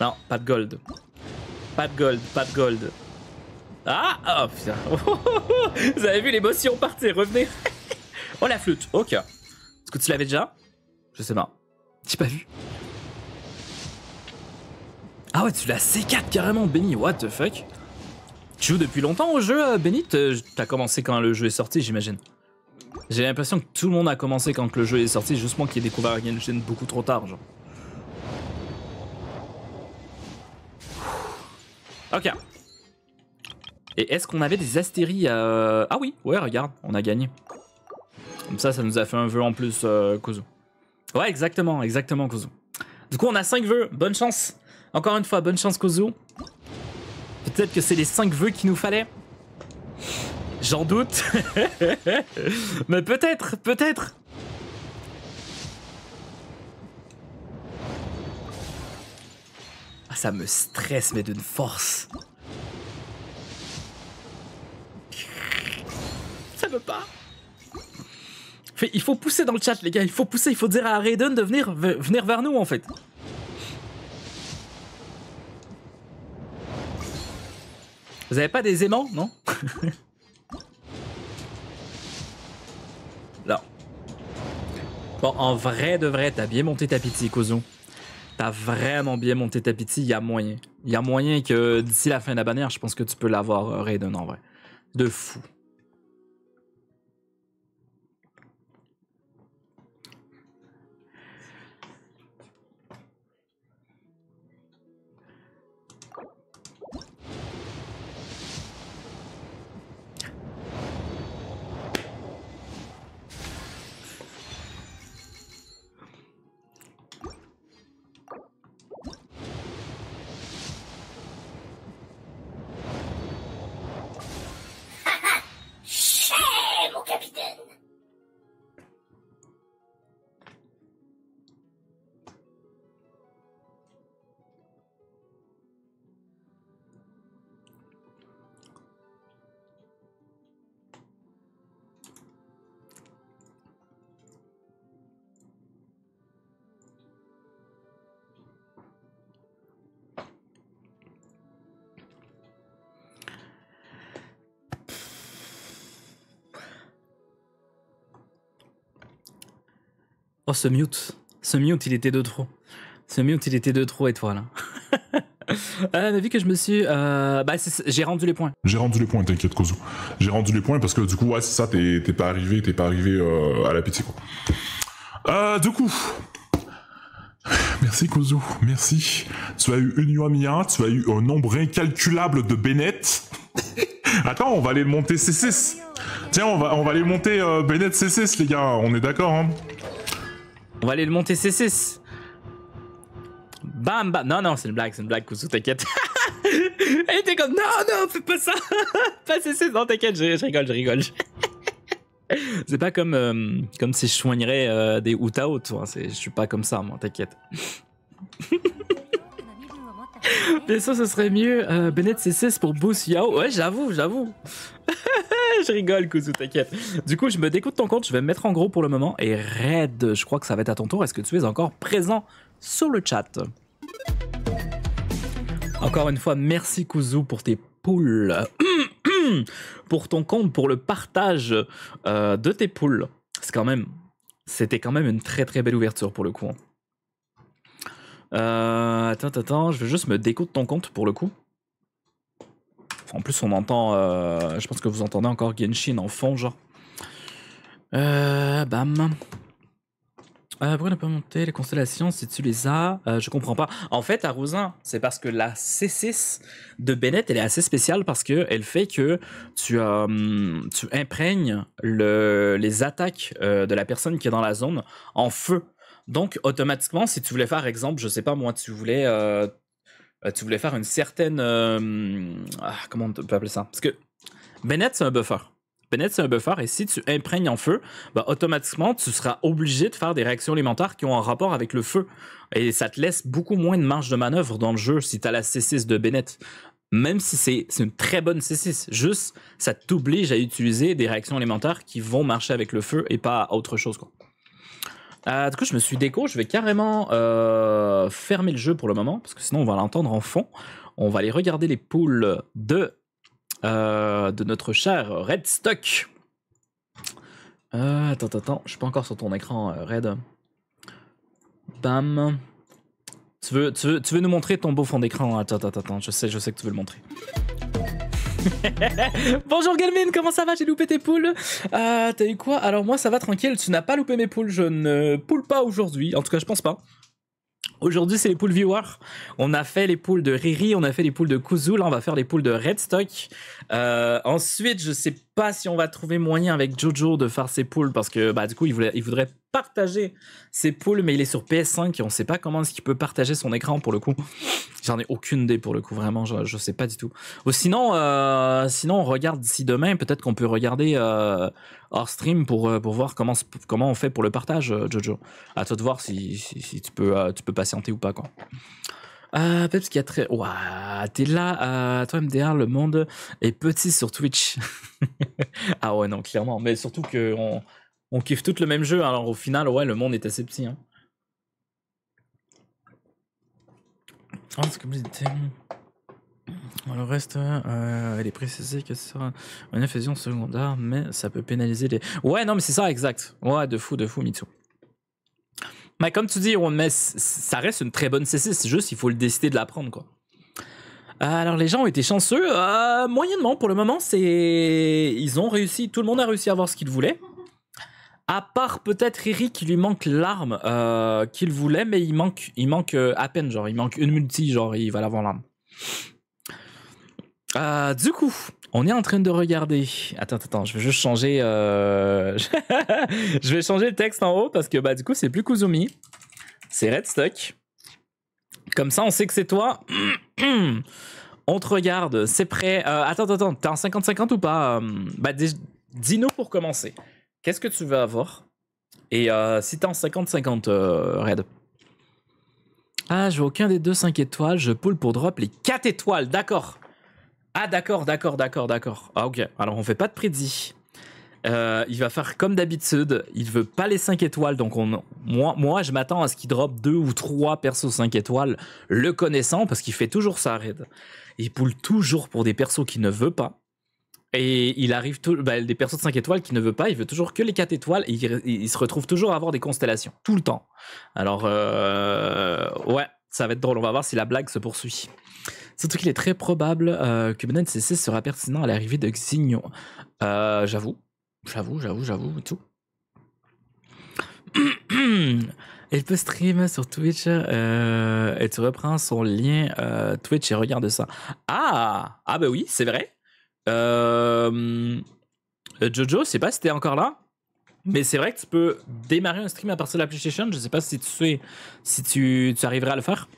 Non, pas de gold. Pas de gold, pas de gold. Ah Oh putain Vous avez vu l'émotion partir, revenez Oh la flûte, ok. Est-ce que tu l'avais déjà Je sais pas. J'ai pas vu. Ah ouais, tu l'as C4 carrément, Benny, what the fuck Tu joues depuis longtemps au jeu, euh, Benny T'as commencé quand le jeu est sorti, j'imagine. J'ai l'impression que tout le monde a commencé quand le jeu est sorti, justement qui a découvert chaîne beaucoup trop tard. Ok. Et est-ce qu'on avait des astéries euh, Ah oui, ouais, regarde, on a gagné. Comme ça, ça nous a fait un vœu en plus, Kozo. Euh, Kozu. Ouais, exactement, exactement, Kozu. Du coup, on a 5 vœux, bonne chance. Encore une fois, bonne chance, Kozu. Peut-être que c'est les 5 vœux qu'il nous fallait. J'en doute. Mais peut-être, peut-être. Ah, ça me stresse, mais d'une force. Ça veut pas. il faut pousser dans le chat, les gars. Il faut pousser. Il faut dire à Raiden de venir, venir vers nous, en fait. Vous avez pas des aimants, non Bon, en vrai de vrai, t'as bien monté ta pitié, Kozo. T'as vraiment bien monté ta pitié, y a moyen. Il y a moyen que d'ici la fin de la bannière, je pense que tu peux l'avoir, euh, Raiden, en vrai. De fou. Oh, ce mute. Ce mute, il était de trop. Ce mute, il était de trop, et toi, là. mais vu que je me suis. Euh, bah, j'ai rendu les points. J'ai rendu les points, t'inquiète, Kozu. J'ai rendu les points parce que du coup, ouais, c'est ça, t'es pas arrivé, t'es pas arrivé euh, à l'appétit, quoi. Euh, du coup. Merci, Kozu. Merci. Tu as eu une Yuamia, tu as eu un nombre incalculable de Bennett. Attends, on va aller monter C6. Tiens, on va, on va aller monter Bennett C6, les gars, on est d'accord, hein. On va aller le monter C6. Bam, bam. Non, non, c'est une blague, c'est une blague, Kousou, t'inquiète. Elle était comme, non, non, fais pas ça. pas C6, non, t'inquiète, je, rigole, je rigole. c'est pas comme, euh, comme si je soignerais euh, des Utao. tu vois. Je suis pas comme ça, moi, t'inquiète. Bien sûr, ce serait mieux euh, Bennett C6 pour boost Yao. Ouais, j'avoue, j'avoue. je rigole, Kuzu, t'inquiète. Du coup, je me découte ton compte, je vais me mettre en gros pour le moment. Et Red, je crois que ça va être à ton tour. Est-ce que tu es encore présent sur le chat Encore une fois, merci Kuzu pour tes poules. pour ton compte, pour le partage euh, de tes poules. C'est quand même. C'était quand même une très très belle ouverture pour le coup. Hein. Euh, attends, attends, je veux juste me de ton compte pour le coup. En plus, on entend. Euh, je pense que vous entendez encore Genshin en fond, genre. Euh, bam. Euh, pourquoi ne pas monter les constellations si tu les as euh, Je comprends pas. En fait, à c'est parce que la C6 de Bennett, elle est assez spéciale parce que elle fait que tu, tu imprègnes les attaques de la personne qui est dans la zone en feu. Donc, automatiquement, si tu voulais faire, exemple, je sais pas moi, tu voulais euh, tu voulais faire une certaine. Euh, ah, comment on peut appeler ça Parce que Bennett, c'est un buffer. Bennett, c'est un buffer, et si tu imprègnes en feu, bah, automatiquement, tu seras obligé de faire des réactions alimentaires qui ont un rapport avec le feu. Et ça te laisse beaucoup moins de marge de manœuvre dans le jeu si tu as la C6 de Bennett. Même si c'est une très bonne C6, juste ça t'oblige à utiliser des réactions alimentaires qui vont marcher avec le feu et pas autre chose. Quoi. Ah, du coup, je me suis déco. Je vais carrément euh, fermer le jeu pour le moment, parce que sinon, on va l'entendre en fond. On va aller regarder les poules de, euh, de notre cher Redstock. Euh, attends, attends, je suis pas encore sur ton écran, Red. Bam. Tu veux, tu, veux, nous montrer ton beau fond d'écran Attends, attends, attends, je sais, je sais que tu veux le montrer. Bonjour Galmine, comment ça va J'ai loupé tes poules. Ah, t'as eu quoi Alors moi ça va tranquille, tu n'as pas loupé mes poules, je ne poule pas aujourd'hui, en tout cas je pense pas. Aujourd'hui, c'est les poules viewers. On a fait les poules de Riri, on a fait les poules de Kuzu. on va faire les poules de Redstock. Euh, ensuite, je sais pas pas si on va trouver moyen avec Jojo de faire ses poules parce que bah, du coup, il, voulait, il voudrait partager ses poules, mais il est sur PS5 et on sait pas comment est-ce qu'il peut partager son écran pour le coup. J'en ai aucune idée pour le coup, vraiment, je, je sais pas du tout. Ou sinon, euh, sinon on regarde si demain, peut-être qu'on peut regarder euh, hors stream pour, euh, pour voir comment, comment on fait pour le partage, Jojo. À toi de voir si, tu, peux, tu peux patienter ou pas. quoi parce ah, Peps qui a très. Waouh, t'es là, euh, toi MDR, le monde est petit sur Twitch. ah ouais, non, clairement. Mais surtout qu'on on kiffe tout le même jeu, hein. alors au final, ouais, le monde est assez petit. Hein. Oh, c'est vous Le reste, euh, elle est précisée que c'est une effusion secondaire, mais ça peut pénaliser les. Ouais, non, mais c'est ça, exact. Ouais, de fou, de fou, Mitsu. Mais comme tu dis, mais ça reste une très bonne CC. C'est juste, il faut le décider de la prendre, quoi. Euh, alors les gens ont été chanceux, euh, moyennement pour le moment c'est ils ont réussi, tout le monde a réussi à avoir ce qu'il voulait. À part peut-être Eric, qui lui manque l'arme euh, qu'il voulait, mais il manque, il manque à peine genre, il manque une multi genre il va l'avoir l'arme. du coup, on est en train de regarder. Attends, attends, je vais juste changer. Euh, je vais changer le texte en haut parce que bah, du coup, c'est plus Kuzumi. C'est Redstock. Comme ça, on sait que c'est toi. on te regarde, c'est prêt. Euh, attends, attends, attends, t'es en 50-50 ou pas euh, Bah, dis-nous pour commencer. Qu'est-ce que tu veux avoir Et euh, si t'es en 50-50, Red Ah, je veux aucun des deux 5 étoiles. Je pull pour drop les 4 étoiles, d'accord. Ah d'accord, d'accord, d'accord, d'accord. Ah ok, alors on fait pas de prédit. Euh, il va faire comme d'habitude, il veut pas les 5 étoiles, donc on, moi, moi je m'attends à ce qu'il drop 2 ou 3 persos 5 étoiles, le connaissant, parce qu'il fait toujours ça, raid. Il poule toujours pour des persos qu'il ne veut pas. Et il arrive bah, des persos de 5 étoiles qu'il ne veut pas, il veut toujours que les 4 étoiles, et il, se retrouve toujours à avoir des constellations, tout le temps. Alors, euh, ouais, ça va être drôle, on va voir si la blague se poursuit. Surtout qu'il est très probable euh, que Benen CC sera pertinent à l'arrivée de Xignon. Euh, j'avoue, j'avoue, j'avoue, j'avoue, tout. Il peut stream sur Twitch euh, et tu reprends son lien Twitch et regarde ça. Ah Ah bah oui, c'est vrai. Jojo, je sais pas si t'es encore là, mais c'est vrai que tu peux démarrer un stream à partir de l'application. Je sais pas si tu sais si tu, tu arriveras à le faire.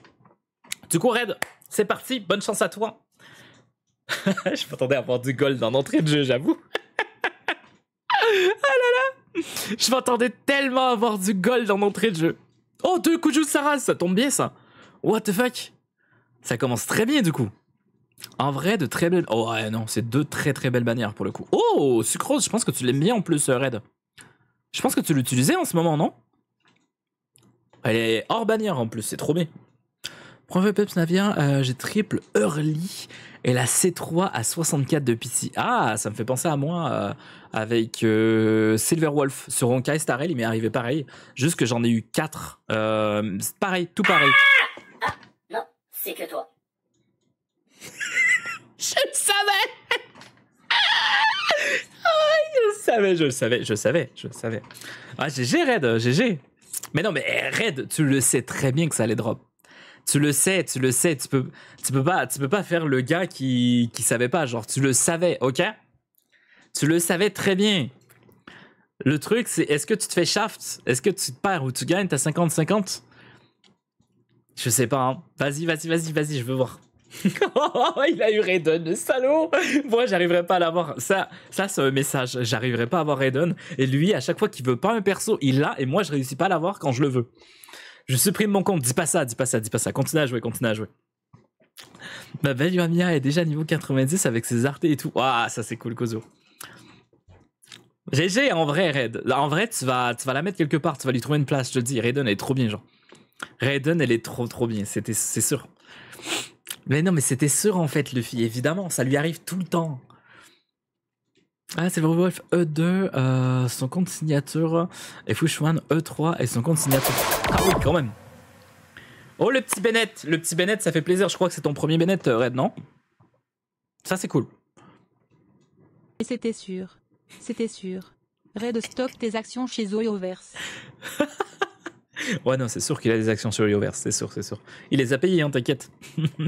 Du coup, Red, c'est parti, bonne chance à toi. je m'attendais à avoir du gold en entrée de jeu, j'avoue. ah là là Je m'attendais tellement à avoir du gold en entrée de jeu. Oh, deux coups de Sarah, ça tombe bien ça. What the fuck Ça commence très bien du coup. En vrai, de très belles... Oh ouais, non, c'est deux très très belles bannières pour le coup. Oh, Sucrose, je pense que tu l'aimes bien en plus, euh, Red. Je pense que tu l'utilisais en ce moment, non Elle est hors bannière en plus, c'est trop bien. Premier Pep euh, j'ai triple Early et la C3 à 64 de PC. Ah, ça me fait penser à moi euh, avec euh, Silverwolf sur Honkai Star il m'est arrivé pareil. Juste que j'en ai eu 4. pareil, tout pareil. Ah, ah, non, c'est que toi. je le savais ah, Je le savais, je le savais, je le savais, je le savais. Ah, GG Red, GG. Mais non, mais eh, Red, tu le sais très bien que ça allait drop tu le sais, tu le sais, tu peux, tu peux pas, tu peux pas faire le gars qui, qui savait pas, genre tu le savais, ok Tu le savais très bien. Le truc, c'est est-ce que tu te fais shaft Est-ce que tu te perds ou tu gagnes T'as 50-50 Je sais pas. Hein. Vas-y, vas-y, vas-y, vas-y, je veux voir. il a eu Raiden, le salaud Moi, j'arriverai pas à l'avoir. Ça, ça c'est un message. J'arriverai pas à avoir Raiden. Et lui, à chaque fois qu'il veut pas un perso, il l'a. Et moi, je réussis pas à l'avoir quand je le veux. Je supprime mon compte. Dis pas ça, dis pas ça, dis pas ça. Continue à jouer, continue à jouer. Ma belle Yuamia est déjà niveau 90 avec ses artés et tout. Ah, ça c'est cool, Kozo. GG en vrai, Raid. En vrai, tu vas, tu vas la mettre quelque part, tu vas lui trouver une place, je te dis. Raiden, elle est trop bien, genre. Raiden, elle est trop, trop bien, c'est sûr. Mais non, mais c'était sûr en fait, Luffy, évidemment, ça lui arrive tout le temps. Ah, c'est Silverwolf E2, euh, son compte signature, et Fushwan E3 et son compte signature. Ah oui, quand même. Oh, le petit Bennett, le petit Bennett, ça fait plaisir. Je crois que c'est ton premier Bennett, euh, Red, non Ça, c'est cool. Et c'était sûr. C'était sûr. Red, stocke tes actions chez Overse. ouais, non, c'est sûr qu'il a des actions sur lioverse c'est sûr, c'est sûr. Il les a payées, hein, t'inquiète.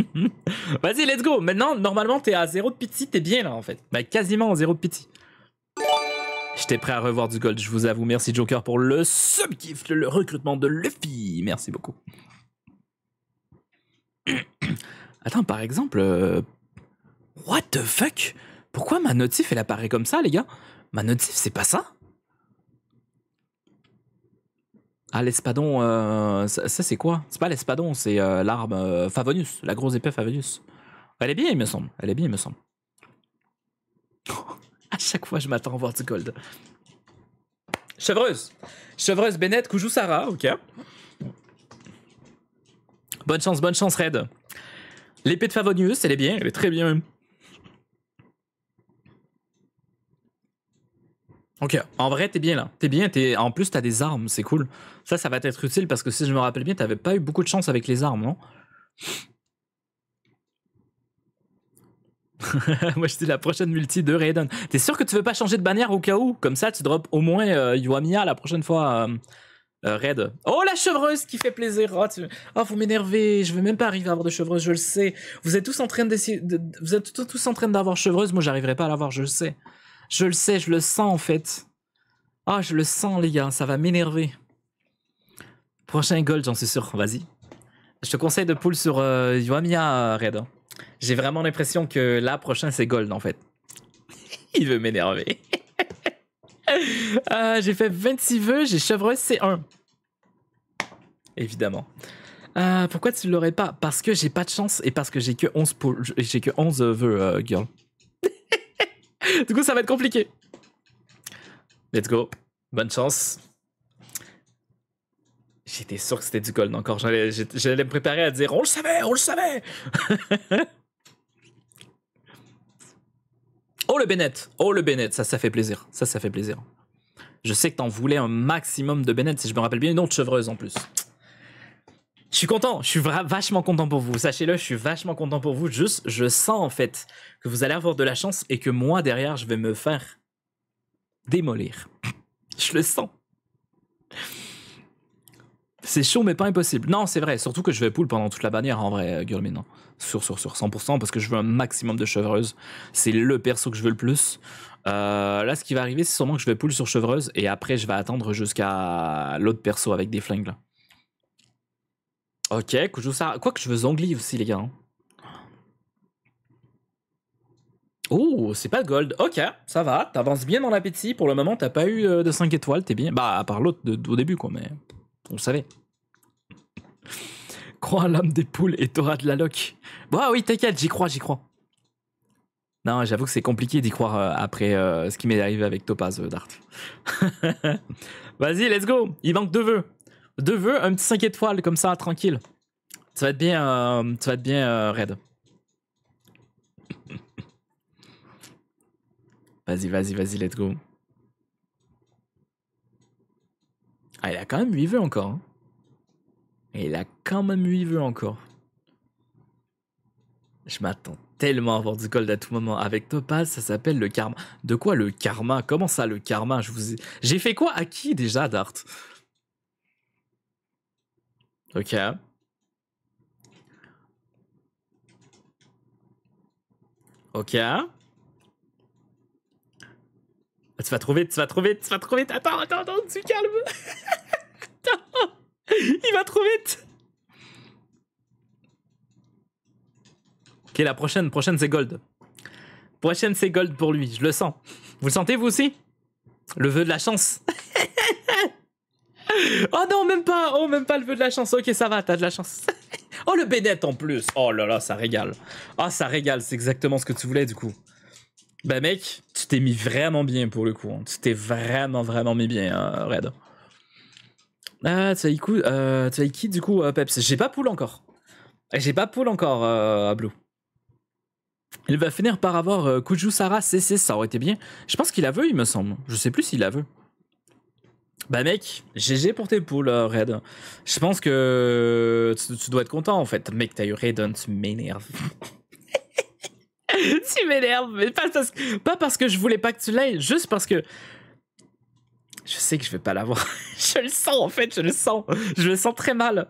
Vas-y, let's go. Maintenant, normalement, t'es à zéro de pity, t'es bien là en fait. Bah, quasiment zéro de pity. J'étais prêt à revoir du gold, je vous avoue. Merci Joker pour le sub-gift, le recrutement de Luffy. Merci beaucoup. Attends, par exemple. Euh, what the fuck Pourquoi ma notif elle apparaît comme ça, les gars Ma notif, c'est pas ça Ah, l'espadon, euh, ça, c'est quoi C'est pas l'espadon, c'est euh, l'arme euh, Favonius, la grosse épée Favonius. Elle est bien, il me semble. Elle est bien, il me semble. à chaque fois, je m'attends à voir du gold. Chevreuse. Chevreuse Bennett, Coujou Sarah, ok. Bonne chance, bonne chance, Red. L'épée de Favonius, elle est bien, elle est très bien. Ok, en vrai, t'es bien là. T'es bien, es... en plus, t'as des armes, c'est cool. Ça, ça va être utile parce que si je me rappelle bien, t'avais pas eu beaucoup de chance avec les armes, non Moi, je dis la prochaine multi de Raiden. T'es sûr que tu veux pas changer de bannière au cas où Comme ça, tu drops au moins euh, la prochaine fois, euh, euh, Raid. Oh, la chevreuse qui fait plaisir oh, oh, vous m'énervez, je vais même pas arriver à avoir de chevreuse, je le sais. Vous êtes tous en train De... Vous êtes tous en train d'avoir chevreuse, moi, j'arriverai pas à l'avoir, je le sais. Je le sais, je le sens en fait. Ah, je le sens, les gars, ça va m'énerver. Prochain gold, j'en suis sûr, vas-y. Je te conseille de pull sur euh, euh Red. Hein. J'ai vraiment l'impression que là, prochain, c'est gold en fait. Il veut m'énerver. Euh, j'ai fait 26 vœux, j'ai chevreuse C1. Évidemment. Euh, pourquoi tu l'aurais pas Parce que j'ai pas de chance et parce que j'ai que 11, que 11 vœux, girl du coup, ça va être compliqué. Let's go. Bonne chance. J'étais sûr que c'était du gold encore. J'allais me préparer à dire on le savait, on le savait. oh le Bennett, oh le Bennett, ça ça fait plaisir, ça ça fait plaisir. Je sais que t'en voulais un maximum de Bennett si je me rappelle bien, une autre chevreuse en plus je suis content, je suis vachement content pour vous. Sachez-le, je suis vachement content pour vous. Juste, je sens en fait que vous allez avoir de la chance et que moi derrière, je vais me faire démolir. je le sens. C'est chaud, mais pas impossible. Non, c'est vrai. Surtout que je vais poule pendant toute la bannière, en vrai, euh, Gurmin. Sur, sur, sur 100%, parce que je veux un maximum de chevreuse. C'est le perso que je veux le plus. Euh, là, ce qui va arriver, c'est sûrement que je vais poule sur chevreuse, et après, je vais attendre jusqu'à l'autre perso avec des flingues, là. Ok, ça. Quoi que je veux Zangli aussi, les gars. Oh, c'est pas gold. Ok, ça va. T'avances bien dans l'appétit. Pour le moment, t'as pas eu euh, de 5 étoiles. T'es bien. Bah, à part l'autre au début, quoi. Mais on le savait. Crois à l'âme des poules et t'auras de la loc Bah oui, t'inquiète, j'y crois, j'y crois. Non, j'avoue que c'est compliqué d'y croire euh, après euh, ce qui m'est arrivé avec Topaz Dart. Vas-y, let's go. Il manque deux vœux. Deux vœux, un petit 5 étoiles comme ça, tranquille. Ça va être bien, euh, ça va être bien euh, raide. vas-y, vas-y, vas-y, let's go. Ah, il a quand même 8 vœux encore. Hein. il a quand même 8 vœux encore. Je m'attends tellement à avoir du gold à tout moment. Avec Topaz, ça s'appelle le karma. De quoi le karma Comment ça le karma J'ai fait quoi à qui déjà, Dart OK. OK. Ah, tu vas trouver, vite, tu vas trop vite, tu vas trop vite. Attends, attends, attends, tu calmes. Il va trouver. vite. Ok, la prochaine, prochaine c'est Gold. Prochaine c'est Gold pour lui, je le sens. Vous le sentez vous aussi Le vœu de la chance. Oh non, même pas. Oh, même pas le vœu de la chance. Ok, ça va, t'as de la chance. oh, le Bennett en plus. Oh là là, ça régale. Ah, oh, ça régale. C'est exactement ce que tu voulais du coup. Bah, mec, tu t'es mis vraiment bien pour le coup. Hein. Tu t'es vraiment, vraiment mis bien, hein, Red. Ah, tu euh, as, du coup, euh, Peps J'ai pas poule encore. J'ai pas poule encore, à euh, Blue. Il va finir par avoir Kuju Sara CC, ça aurait été bien. Je pense qu'il la veut, il me semble. Je sais plus s'il la veut. Bah mec, GG pour tes poules, euh, Red. Je pense que tu, dois être content en fait. Mec, t'as eu Raiden, hein, tu m'énerves. tu m'énerves, mais pas parce, que, pas parce que je voulais pas que tu l'ailles, juste parce que je sais que je vais pas l'avoir. je le sens en fait, je le sens. Je le sens très mal.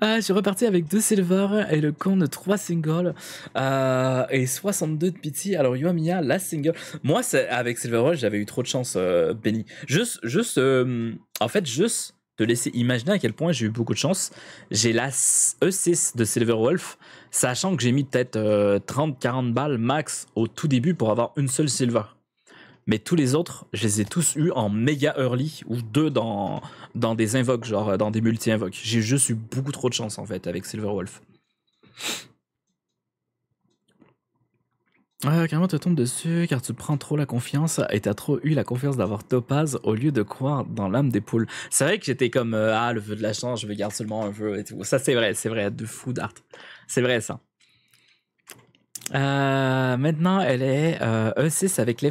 Ah, je suis reparti avec deux silver et le compte de trois singles euh, et 62 de pity. Alors, Yoamiya, la single. Moi, avec Silver Wolf, j'avais eu trop de chance, euh, Benny. Juste, juste euh, en fait, juste te laisser imaginer à quel point j'ai eu beaucoup de chance. J'ai la E6 de Silver Wolf, sachant que j'ai mis peut-être 30-40 balles max au tout début pour avoir une seule Silver mais tous les autres, je les ai tous eus en méga early ou deux dans, dans des invokes, genre dans des multi invokes J'ai juste eu beaucoup trop de chance en fait avec Silverwolf. Ouais, ah, carrément, te tombe dessus car tu prends trop la confiance et t'as trop eu la confiance d'avoir Topaz au lieu de croire dans l'âme des poules. C'est vrai que j'étais comme euh, Ah, le vœu de la chance, je veux garder seulement un vœu et tout. Ça, c'est vrai, c'est vrai, de fou d'art. C'est vrai, ça. Euh, maintenant, elle est E6 euh, e avec les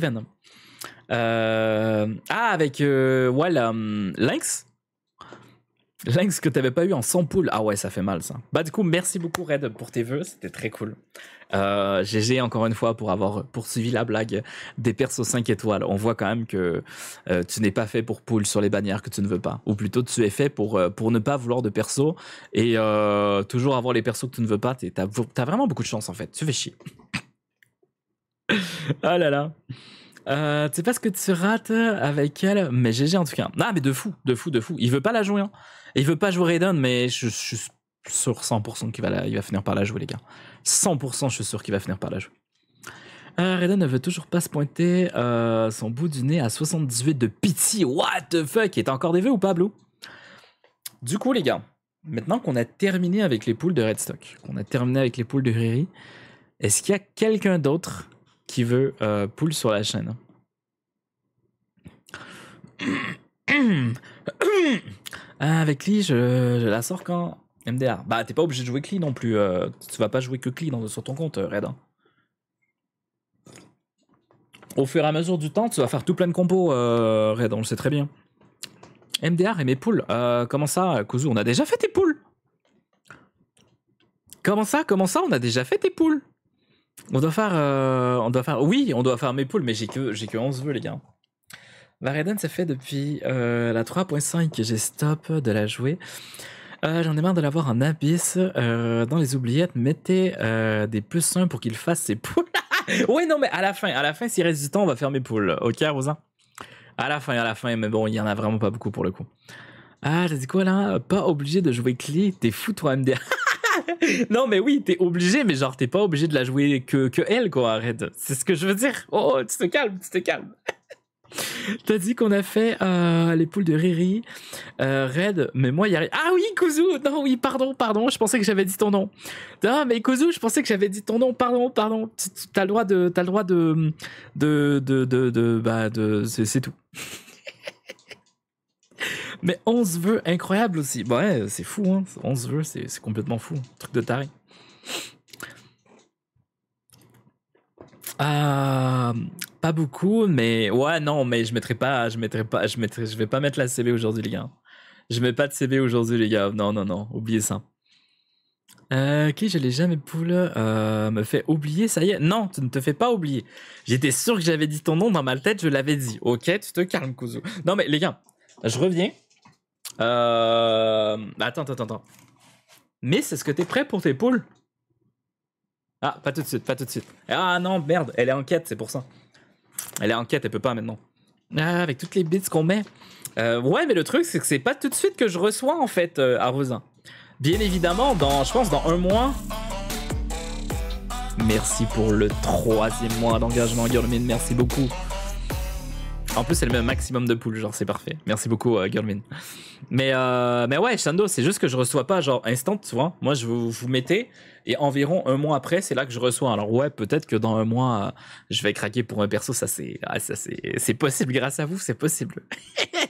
euh, ah, avec euh, hum, Lynx Lynx que t'avais pas eu en 100 poules. Ah ouais, ça fait mal ça. Bah du coup, merci beaucoup Red pour tes vœux, c'était très cool. GG euh, encore une fois pour avoir poursuivi la blague des persos 5 étoiles. On voit quand même que euh, tu n'es pas fait pour poule sur les bannières que tu ne veux pas. Ou plutôt tu es fait pour, pour ne pas vouloir de perso et toujours avoir les persos que tu ne veux pas. T'as as vraiment beaucoup de chance en fait, tu fais chier. ah là là. Euh, tu sais pas ce que tu rates avec elle, mais GG en tout cas. Ah, mais de fou, de fou, de fou. Il veut pas la jouer. Hein. Il veut pas jouer Raiden, mais je, suis sûr 100% qu'il va, la, il va finir par la jouer, les gars. 100% je suis sûr qu'il va finir par la jouer. Euh, Raiden ne veut toujours pas se pointer euh, son bout du nez à 78 de pitié. What the fuck Il est encore des ou pas, Blue Du coup, les gars, maintenant qu'on a terminé avec les poules de Redstock, qu'on a terminé avec les poules de Riri, est-ce qu'il y a quelqu'un d'autre qui veut euh, sur la chaîne. Ah, avec Lee, je, la sors quand MDR. Bah, t'es pas obligé de jouer Klee non plus. Euh, tu vas pas jouer que Klee sur ton compte, euh, Red. Hein. Au fur et à mesure du temps, tu vas faire tout plein de compos, euh, Red, on le sait très bien. MDR et mes poules. comment ça, Kouzou, on a déjà fait tes poules Comment ça, comment ça, on a déjà fait tes poules on doit faire. Euh, on doit faire. Oui, on doit faire mes poules, mais j'ai que, j'ai que 11 vœux, les gars. Varaden, ça fait depuis euh, la 3.5 que j'ai stop de la jouer. Euh, j'en ai marre de l'avoir en abysse dans les oubliettes. Mettez des plus 1 pour qu'il fasse ses poules. oui non, mais à la fin, à la fin, si résistant on va faire mes poules. Ok, Rosa À la fin, à la fin, mais bon, il y en a vraiment pas beaucoup pour le coup. Ah, j'ai dit quoi là Pas obligé de jouer clé. t'es fou toi, MDR. non, mais oui, t'es obligé, mais genre, t'es pas obligé de la jouer que, que elle, quoi, Red C'est ce que je veux dire. Oh, oh tu te calmes, tu te calmes. T'as dit qu'on a fait euh, les poules de Riri, euh, Red, mais moi, il y a... Ah oui, Kouzou Non, oui, pardon, pardon, je pensais que j'avais dit ton nom. non mais Kouzou, je pensais que j'avais dit ton nom, pardon, pardon. T'as le droit de... T'as le droit de... De... De... de, de bah, de... C'est tout. Mais 11 vœux, incroyable aussi. Bah ouais, c'est fou, hein. 11 vœux, c'est complètement fou. Truc de taré. Euh, pas beaucoup, mais ouais, non, mais je mettrai pas, je mettrai pas, je mettrai, je vais pas mettre la CB aujourd'hui, les gars. Je mets pas de CB aujourd'hui, les gars. Non, non, non, oubliez ça. Euh, ok, je l'ai jamais poule. Euh, me fait oublier, ça y est. Non, tu ne te fais pas oublier. J'étais sûr que j'avais dit ton nom dans ma tête, je l'avais dit. Ok, tu te calmes, Kuzu. Non, mais les gars, je reviens. Euh... Attends, attends, attends. Mais c'est ce que t'es prêt pour tes poules Ah, pas tout de suite, pas tout de suite. Ah non, merde, elle est en quête, c'est pour ça. Elle est en quête, elle peut pas maintenant. Ah, avec toutes les bits qu'on met. Euh, ouais, mais le truc, c'est que c'est pas tout de suite que je reçois, en fait, euh, Arrosin. Bien évidemment, dans, je pense, dans un mois... Merci pour le troisième mois d'engagement, Girlmin, merci beaucoup. En plus, elle met un maximum de poules, genre c'est parfait. Merci beaucoup, euh, Girlmin. Mais, euh, mais ouais, Shando, c'est juste que je reçois pas genre instant, tu vois. Moi, je vous, vous mettez et environ un mois après, c'est là que je reçois. Alors ouais, peut-être que dans un mois, euh, je vais craquer pour un perso, ah, ça c'est c'est possible grâce à vous, c'est possible.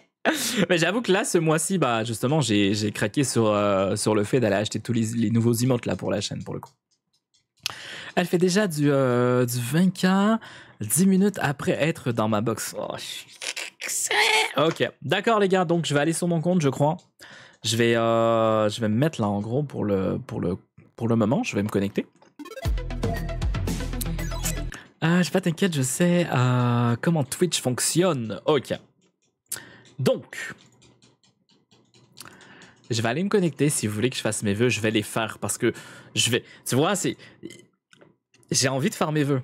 mais j'avoue que là, ce mois-ci, bah justement, j'ai craqué sur, sur le fait d'aller acheter tous les, nouveaux emotes là pour la chaîne, pour le coup. Elle fait déjà du, du 20K. 10 minutes après être dans ma box. Oh, ok, d'accord les gars, donc je vais aller sur mon compte, je crois. Je vais, euh, je vais me mettre là en gros pour le, pour le, pour le moment, je vais me connecter. Ah, je pas t'inquiète, je sais euh, comment Twitch fonctionne. Ok. Donc, je vais aller me connecter. Si vous voulez que je fasse mes vœux, je vais les faire parce que je vais. Tu vois, c'est. J'ai envie de faire mes vœux.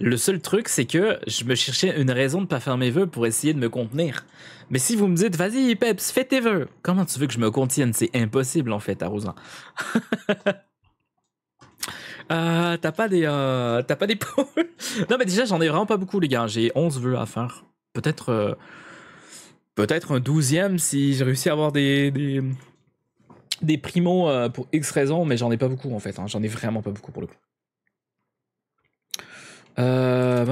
Le seul truc, c'est que je me cherchais une raison de pas faire mes vœux pour essayer de me contenir. Mais si vous me dites, vas-y, Peps, fais tes vœux, comment tu veux que je me contienne C'est impossible, en fait, à euh, t'as pas des euh, t'as pas des non mais déjà j'en ai vraiment pas beaucoup les gars j'ai 11 vœux à faire peut-être euh, peut-être un douzième si j'ai réussi à avoir des, des des, primos pour X raisons mais j'en ai pas beaucoup en fait hein. j'en ai vraiment pas beaucoup pour le coup euh,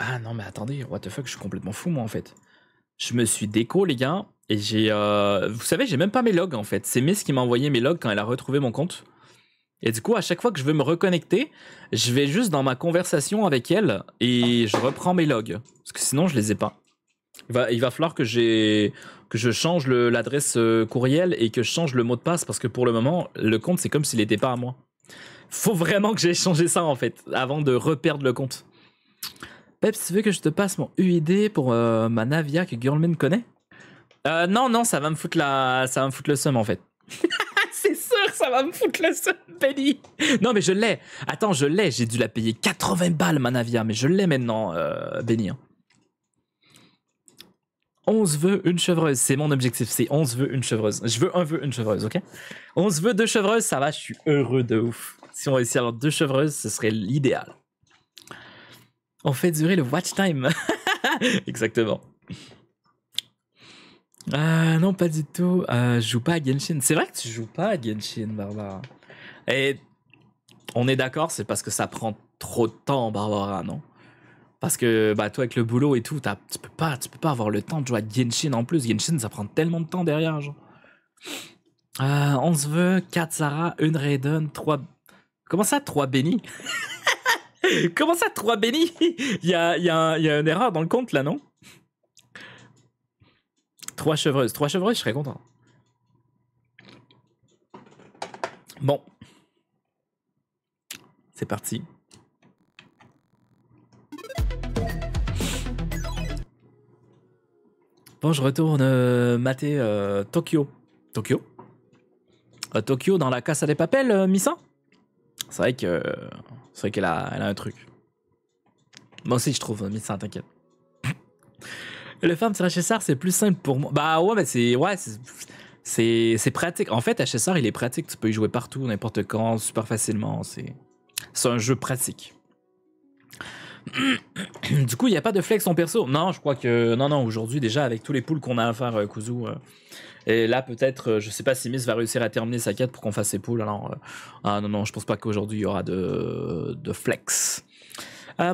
Ah non, mais attendez, what the fuck, je suis complètement fou, moi, en fait. Je me suis déco, les gars, et j'ai. Euh, vous savez, j'ai même pas mes logs, en fait. C'est Miss qui m'a envoyé mes logs quand elle a retrouvé mon compte. Et du coup, à chaque fois que je veux me reconnecter, je vais juste dans ma conversation avec elle et je reprends mes logs. Parce que sinon, je les ai pas. Il va, falloir que, que je change l'adresse euh, courriel et que je change le mot de passe parce que pour le moment, le compte, c'est comme s'il n'était pas à moi. Faut vraiment que j'ai changé ça en fait, avant de reperdre le compte. Peps, tu veux que je te passe mon UID pour euh, ma Navia que Girlman connaît euh, Non, non, ça va me foutre le seum en fait. C'est sûr, ça va me foutre le seum, Benny Non, mais je l'ai. Attends, je l'ai. J'ai dû la payer 80 balles, ma Navia, mais je l'ai maintenant, euh, Benny. 11 hein. veut une chevreuse. C'est mon objectif, c'est 11 veut une chevreuse. Je veux un vœu, une chevreuse, ok On se veut deux chevreuses, ça va, je suis heureux de ouf. Si on réussit à avoir deux chevreuses, ce serait l'idéal. On fait durer le watch time. Exactement. Euh, non, pas du tout. Euh, je joue pas à Genshin. C'est vrai que tu joues pas à Genshin, Barbara. Et on est d'accord, c'est parce que ça prend trop de temps, Barbara, non Parce que bah, toi, avec le boulot et tout, tu peux, pas, tu peux pas avoir le temps de jouer à Genshin en plus. Genshin, ça prend tellement de temps derrière, euh, on se veut 4 Sarah, 1 Raiden, 3 Comment ça, trois bénis Comment ça, trois bénis Il y a, une erreur dans le compte là, non Trois chevreuses. Trois chevreuses, je serais content. Bon. C'est parti. Bon, je retourne euh, mater euh, Tokyo. Tokyo euh, Tokyo dans la à des Papels, Missin c'est vrai que c'est vrai qu'elle a, elle a un truc. Moi aussi, je trouve, mais ça, t'inquiète. Le farm sur HSR, c'est plus simple pour moi. Bah ouais, mais c'est. Ouais, c'est. pratique. En fait, HSR, il est pratique. Tu peux y jouer partout, n'importe quand, super facilement. C'est un jeu pratique du coup, il n'y a pas de flex en perso. Non, je crois que. Non, non, aujourd'hui, déjà, avec tous les poules qu'on a à faire, euh, Kuzu. Euh, et là, peut-être, euh, je sais pas si Miss va réussir à terminer sa quête pour qu'on fasse ses poules. Alors, ah non, non, je pense pas qu'aujourd'hui, il y aura de, de flex.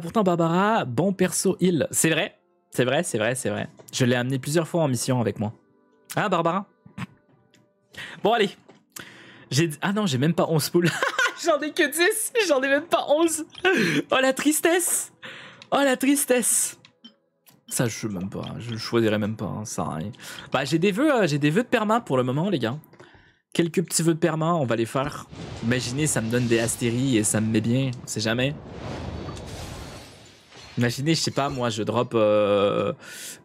pourtant, Barbara, bon perso il... C'est vrai, c'est vrai, c'est vrai, c'est vrai. Je l'ai amené plusieurs fois en mission avec moi. Hein, Barbara Bon, allez. J'ai... Ah non, j'ai même pas 11 poules. J'en ai que 10, j'en ai même pas 11. Oh la tristesse. Oh la tristesse. Ça, je même pas, hein. je choisirais même pas, hein. ça Bah, j'ai des vœux, euh, j'ai des vœux de perma pour le moment, les gars. Quelques petits vœux de perma, on va les faire. Imaginez, ça me donne des astéries et ça me met bien, on sait jamais. Imaginez, je sais pas, moi, je drop euh,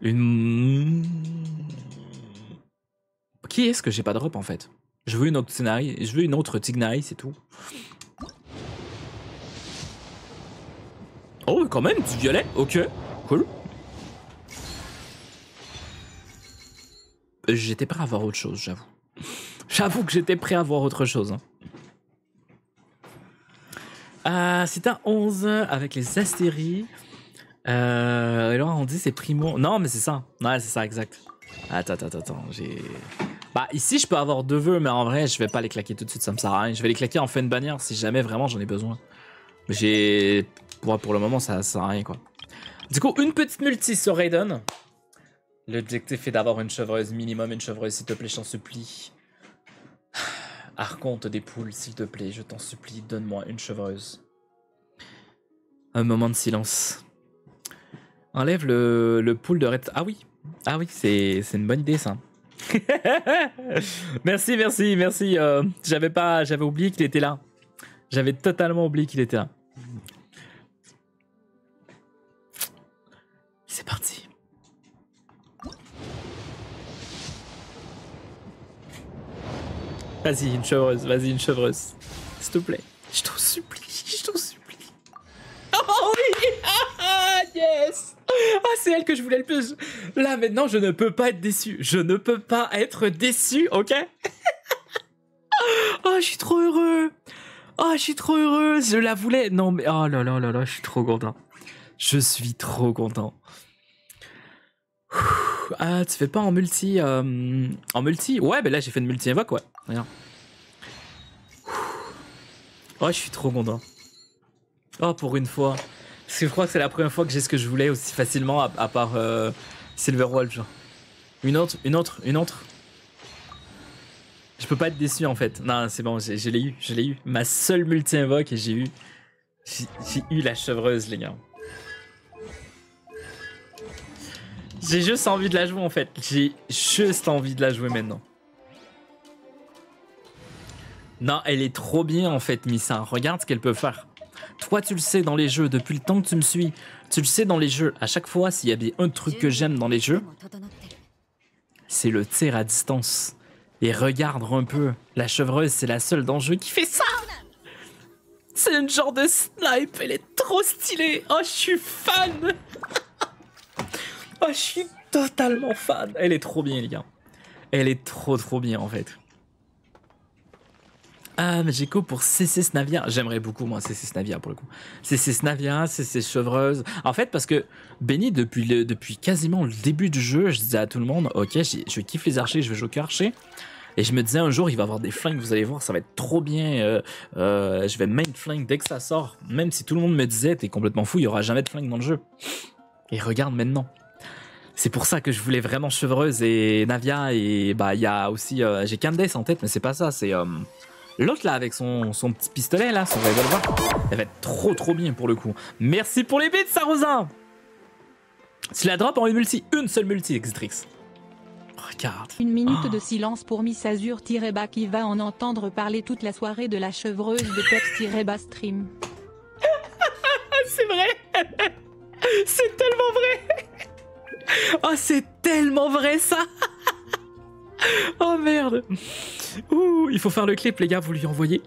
une... Qui est-ce que j'ai pas drop, en fait je veux une autre Tignari, je veux une autre c'est tout. Oh, quand même, du violet, ok, cool. Euh, j'étais prêt à voir autre chose, j'avoue. J'avoue que j'étais prêt à voir autre chose. Hein. Ah, c'est un 11 avec les astéries. Euh, et là, on dit c'est primo. Non, mais c'est ça. Ouais, c'est ça, exact. Attends, attends, attends, j'ai. Bah, ici, je peux avoir deux vœux, mais en vrai, je vais pas les claquer tout de suite, ça me sert à rien. Je vais les claquer en fin de bannière si jamais vraiment j'en ai besoin. J'ai. Pour, le moment, ça, sert à rien, quoi. Du coup, une petite multi sur Raiden. L'objectif est d'avoir une chevreuse minimum, une chevreuse, s'il te plaît, je t'en supplie. Arconte des poules, s'il te plaît, je t'en supplie, donne-moi une chevreuse. Un moment de silence. Enlève le, le pool de Red. Ah oui, ah oui, c'est une bonne idée ça. merci, merci, merci. Euh, j'avais pas, j'avais oublié qu'il était là. J'avais totalement oublié qu'il était là. C'est parti. Vas-y, une chevreuse, vas-y, une chevreuse. S'il te plaît. Je t'en supplie, je t'en supplie. Oh oui! Ah, yes! Ah, c'est elle que je voulais le plus. Là, maintenant, je ne peux pas être déçu. Je ne peux pas être déçu, ok Ah, je suis trop heureux. Oh, je suis trop heureuse. Je la voulais. Non, mais oh là là là là, je suis trop content. Je suis trop content. Ah, tu fais pas en multi. Euh, en multi Ouais, ben là, j'ai fait une multi évoque, ouais. Regarde. Oh, je suis trop content. Oh, pour une fois. Parce que je crois que c'est la première fois que j'ai ce que je voulais aussi facilement, à, part euh, Silver Silverwolf. Une autre, une autre, une autre. Je peux pas être déçu en fait. Non, c'est bon, je l'ai eu, je l'ai eu. Ma seule multi-invoque et j'ai eu. J'ai eu la chevreuse, les gars. J'ai juste envie de la jouer en fait. J'ai juste envie de la jouer maintenant. Non, elle est trop bien en fait, Missa. Regarde ce qu'elle peut faire. Toi, tu le sais dans les jeux depuis le temps que tu me suis. Tu le sais dans les jeux. À chaque fois, s'il y a un truc que j'aime dans les jeux, c'est le tir à distance. Et regarde un peu, la chevreuse, c'est la seule dans le jeu qui fait ça. C'est une genre de snipe, elle est trop stylée. Oh, je suis fan. oh, je suis totalement fan. Elle est trop bien, les gars. Elle est trop trop bien en fait. Ah, Magico pour CC Snavia. J'aimerais beaucoup, moi, CC Snavia, pour le coup. CC Snavia, CC Chevreuse. En fait, parce que Benny, depuis, depuis quasiment le début du jeu, je disais à tout le monde, ok, je kiffe les archers, je vais jouer archer. Et je me disais un jour, il va avoir des flingues, vous allez voir, ça va être trop bien. Euh, euh, je vais main flingue dès que ça sort. Même si tout le monde me disait, t'es complètement fou, il n'y aura jamais de flingue dans le jeu. Et regarde maintenant. C'est pour ça que je voulais vraiment Chevreuse et Navia. Et bah, il y a aussi. Euh, j'ai Candace en tête, mais c'est pas ça, c'est. L'autre là avec son, petit pistolet là, son revolver, elle va être trop trop bien pour le coup. Merci pour les bits, Sarosa Si la drop en une multi, une seule multi, Xtrix. Regarde. Une minute de ah. silence pour Miss azur Tireba, qui va en entendre parler toute la soirée de la chevreuse de Pepsi tireba Stream. c'est vrai C'est tellement vrai Oh, c'est tellement vrai ça oh merde Ouh, il faut faire le clip, les gars, vous lui envoyez.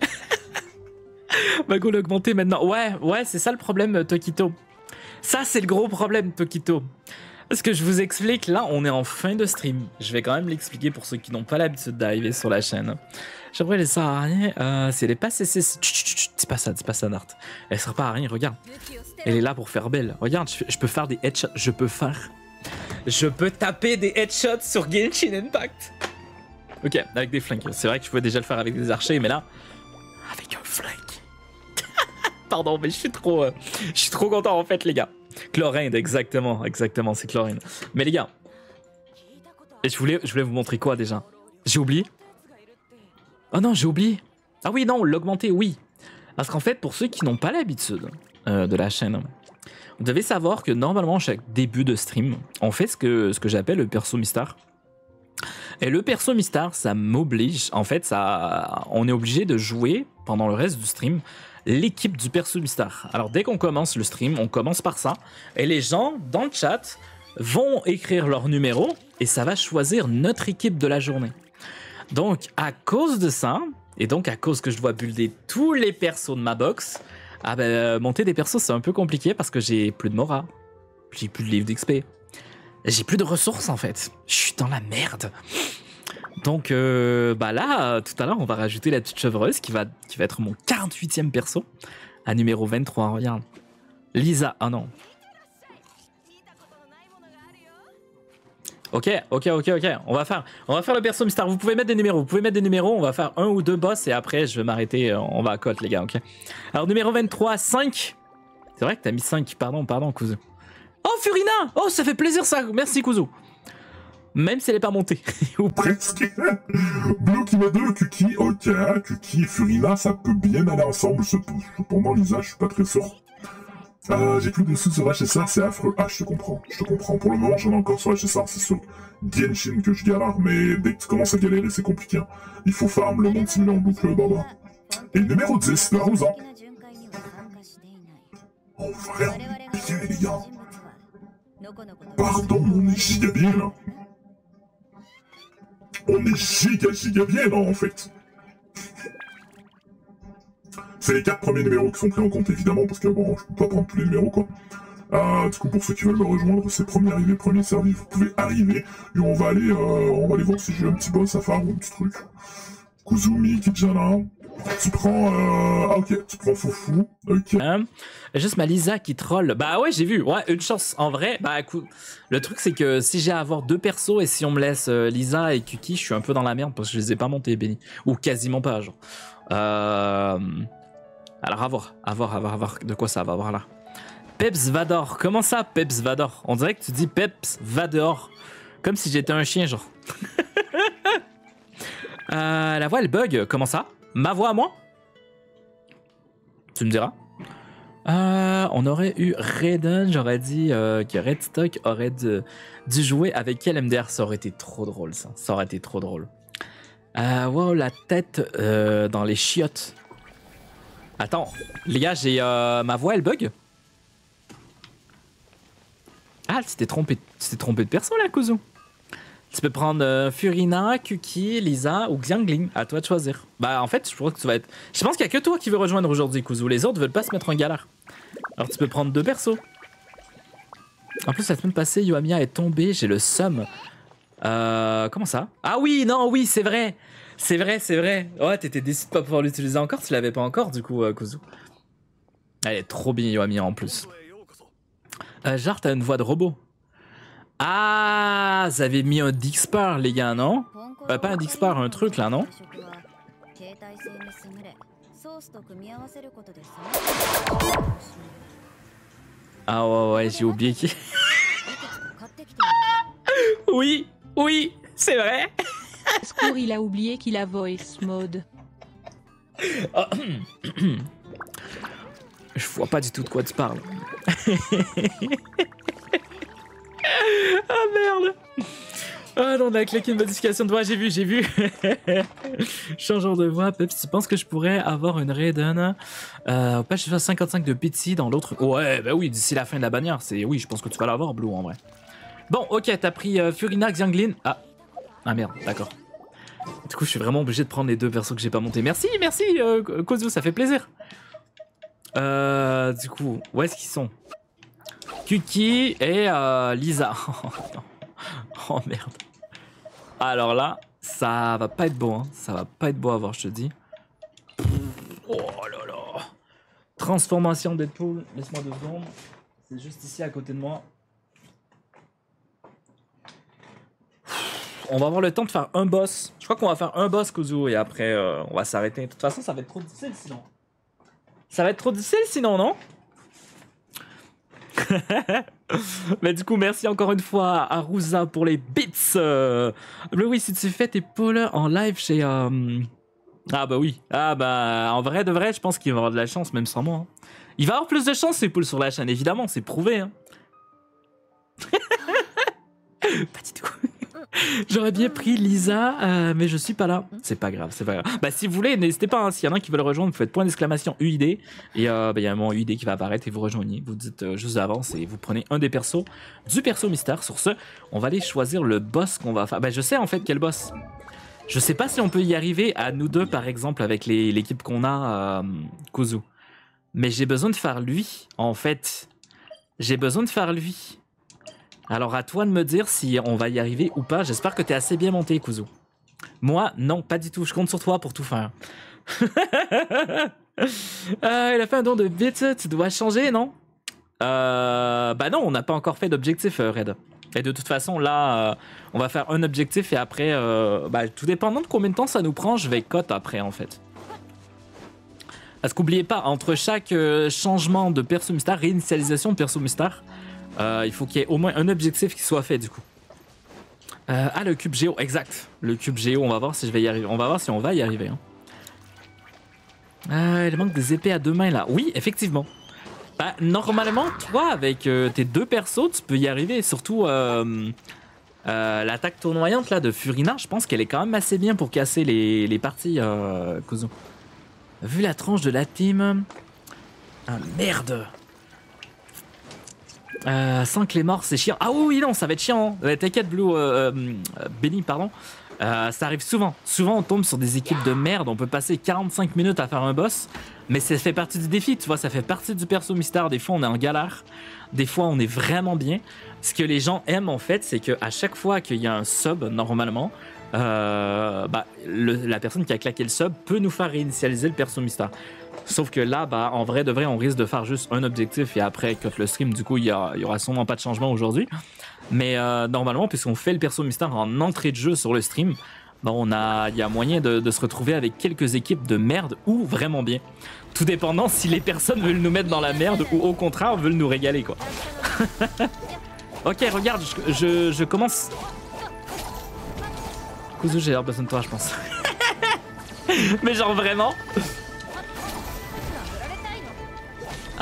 Mago l'augmenter maintenant. Ouais, ouais, c'est ça le problème, euh, Tokito. Ça, c'est le gros problème, Tokito. Parce que je vous explique, là, on est en fin de stream. Je vais quand même l'expliquer pour ceux qui n'ont pas l'habitude d'arriver sur la chaîne. J'aimerais les rien. euh, si elle est pas C'est pas ça, c'est pas ça, Nart. Elle sert pas à rien, regarde. Elle est là pour faire belle. Regarde, je, peux faire des headshots. Je peux faire je peux taper des headshots sur Genshin Impact. Ok, avec des flingues. C'est vrai que je pouvais déjà le faire avec des archers, mais là, avec un flingue. Pardon, mais je suis trop, euh, je suis trop content en fait, les gars. Chlorine, exactement, exactement, c'est Chlorine. Mais les gars, et je voulais, je voulais vous montrer quoi déjà J'ai oublié Oh non, j'ai oublié. Ah oui, non, l'augmenter, oui. Parce qu'en fait, pour ceux qui n'ont pas l'habitude euh, de la chaîne, vous devez savoir que normalement, chaque début de stream, on fait ce que, ce que j'appelle le perso mystar. Et le perso mystar, ça m'oblige. En fait, ça, on est obligé de jouer pendant le reste du stream l'équipe du perso mystar. Alors, dès qu'on commence le stream, on commence par ça. Et les gens dans le chat vont écrire leur numéro et ça va choisir notre équipe de la journée. Donc, à cause de ça, et donc à cause que je dois builder tous les persos de ma box, ah bah, euh, monter des persos, c'est un peu compliqué parce que j'ai plus de Mora, j'ai plus de livre d'XP, j'ai plus de ressources en fait. Je suis dans la merde. Donc euh, bah là, tout à l'heure, on va rajouter la petite chevreuse qui va, qui va être mon 48e perso à numéro 23. Regarde. Lisa, ah non, Ok, ok, ok, ok. On va faire, on va faire le perso Mister. Vous pouvez mettre des numéros. Vous pouvez mettre des numéros. On va faire un ou deux boss et après je vais m'arrêter. Euh, on va à Côte les gars. Ok. Alors numéro 23, 5. C'est vrai que t'as mis 5. Pardon, pardon, Kuzu. Oh Furina. Oh, ça fait plaisir ça. Merci Kuzu. Même si elle est pas montée. Ou presque. qui 2, Kuki, ok, Kuki et Furina, ça peut bien aller ensemble. Cependant, Lisa, je suis pas très fort. Euh, j'ai plus de sous sur HSR, c'est affreux. Ah, je te comprends, je te comprends. Pour le moment, j'en ai encore sur HSR, c'est sur Genshin que je galère, mais dès que tu commences à galérer, c'est compliqué. Hein. Il faut farm le monde simulé en boucle, Barbara. Et numéro 10, la Rosa. En vrai, on est bien, les gars. Pardon, on est giga bien, là. Hein. On est giga giga bien, là, hein, en fait. C'est les 4 premiers numéros qui sont pris en compte, évidemment, parce que bon, je peux pas prendre tous les numéros, quoi. Ah, du coup, pour ceux qui veulent me rejoindre, c'est premier arrivé, premier servi. Vous pouvez arriver et on va aller, euh, on va aller voir si j'ai un petit boss à faire ou un petit truc. Kuzumi, là. Tu prends, euh... ah ok, tu prends Fofu, Ok. Euh, juste ma Lisa qui troll. Bah ouais, j'ai vu. Ouais, une chance. En vrai, bah écoute, le truc c'est que si j'ai à avoir deux persos et si on me laisse euh, Lisa et Kuki, je suis un peu dans la merde parce que je les ai pas montés, Benny. Ou quasiment pas, genre. Euh. Alors, à voir, à voir, à voir, de quoi ça va avoir là. Peps Vador. Comment ça, Peps Vador On dirait que tu dis Peps Vador, Comme si j'étais un chien, genre. Euh, la voix, elle bug. Comment ça Ma voix à moi Tu me diras. Euh, on aurait eu Raiden, j'aurais dit euh, que Redstock aurait dû, jouer avec quel MDR Ça aurait été trop drôle, ça. Ça aurait été trop drôle. wow, la tête dans les chiottes. Attends, les gars, j'ai euh, ma voix, elle bug Ah, tu t'es trompé, trompé de personne là, Kouzou. Tu peux prendre euh, Furina, Kuki, Lisa ou Xiangling. À toi de choisir. Bah en fait, je crois que tu vas être. Je pense qu'il y a que toi qui veux rejoindre aujourd'hui, Cousou. Les autres veulent pas se mettre en galère. Alors tu peux prendre deux persos. En plus, la semaine passée, Yoamiya est tombée. J'ai le seum. Euh, comment ça Ah oui, non, oui, c'est vrai. C'est vrai, c'est vrai. Ouais, t'étais déçu de pas pouvoir l'utiliser encore, tu l'avais pas encore du coup, euh, Kuzu. Elle est trop bien, Yoami en plus. Euh, Jar, t'as une voix de robot. Ah, vous avez mis un Dixpar, les gars, non euh, Pas un Dixpar, un truc là, non Ah ouais, ouais, j'ai oublié qui. oui, oui, c'est vrai il a oublié qu'il a voice mode. Je vois pas du tout de quoi tu parles. ah merde Ah non, on a cliqué une modification de voix, j'ai vu, j'ai vu. Changeant de voix, Pepsi, tu penses que je pourrais avoir une Raiden euh, je fais 55 de Pity dans l'autre... Ouais, bah oui, d'ici la fin de la bannière, c'est... Oui, je pense que tu vas l'avoir, Blue, en vrai. Bon, ok, t'as pris euh, Furina Xianglin. Ah. Ah merde, d'accord. Du coup, je suis vraiment obligé de prendre les deux persos que j'ai pas montés. Merci, merci, euh, Kozu, ça fait plaisir. Euh, du coup, où est-ce qu'ils sont Kuki et euh, Lisa. Oh, oh, merde. Alors là, ça va pas être beau, hein. Ça va pas être beau à voir, je te dis. Oh là là. Transformation Deadpool, laisse-moi deux secondes. C'est juste ici à côté de moi. on va avoir le temps de faire un boss. Je crois qu'on va faire un boss, Kuzu, et après, euh, on va s'arrêter. De toute façon, ça va être trop difficile sinon. Ça va être trop difficile sinon, non Mais du coup, merci encore une fois à Rouza pour les bits. Euh. le oui, si tu fais tes en live chez. Euh, ah bah oui. Ah bah en vrai de vrai, je pense qu'il va avoir de la chance même sans moi. Hein. Il va avoir plus de chance ses poules sur la chaîne, évidemment, c'est prouvé. Hein. J'aurais bien pris Lisa, euh, mais je suis pas là. C'est pas grave, c'est pas grave. Bah, si vous voulez, n'hésitez pas. Hein. S'il y en a qui veulent rejoindre, vous faites point d'exclamation UID. Et euh, bah, il y a un moment UID qui va apparaître et vous rejoignez. Vous dites je euh, juste avance et vous prenez un des persos du perso Mister. Sur ce, on va aller choisir le boss qu'on va faire. Bah, je sais en fait quel boss. Je sais pas si on peut y arriver à nous deux, par exemple, avec l'équipe qu'on a, Kuzu. Mais j'ai besoin de faire lui, en fait. J'ai besoin de faire lui. Alors à toi de me dire si on va y arriver ou pas. J'espère que tu es assez bien monté, Kuzu. Moi, non, pas du tout. Je compte sur toi pour tout faire. Euh, il a fait un don de bits. Tu dois changer, non euh, Bah non, on n'a pas encore fait d'objectif, euh, Red. Et de toute façon, là, on va faire un objectif et après, bah, tout dépendant de combien de temps ça nous prend, je vais cote après, en fait. Parce qu'oubliez pas, entre chaque changement de perso star, réinitialisation de perso star, euh, il faut qu'il y ait au moins un objectif qui soit fait du coup. Euh, ah, le cube géo, exact. Le cube géo, on va voir si je vais y arriver. On va voir si on va y arriver. Hein. Euh, il manque des épées à deux mains là. Oui, effectivement. Bah, normalement, toi, avec tes deux persos, tu peux y arriver. Surtout l'attaque tournoyante là de Furina, je pense qu'elle est quand même assez bien pour casser les, les parties, Vu la tranche de la team. Ah, merde! Sans euh, 5 les morts, c'est chiant. Ah oui, non, ça va être chiant. Hein. Euh, t'inquiète, Blue, euh, euh Benny, pardon. ça arrive souvent. Souvent, on tombe sur des équipes de merde. On peut passer 45 minutes à faire un boss, mais ça fait partie du défi, tu vois. Ça fait partie du perso mystère. Des fois, on est en galère. Des fois, on est vraiment bien. Ce que les gens aiment, en fait, c'est qu'à chaque fois qu'il y a un sub, normalement, bah, la personne qui a claqué le sub peut nous faire réinitialiser le perso mystère. Sauf que là, bah, en vrai de vrai, on risque de faire juste un objectif et après que le stream. Du coup, il y, aura sûrement pas de changement aujourd'hui. Mais euh, normalement, puisqu'on fait le perso mystère en entrée de jeu sur le stream, bah, on a, il y a moyen de, se retrouver avec quelques équipes de merde ou vraiment bien. Tout dépendant si les personnes veulent nous mettre dans la merde ou au contraire veulent nous régaler quoi. ok, regarde, je, commence. Kuzu, j'ai besoin de toi, je pense. Mais genre vraiment.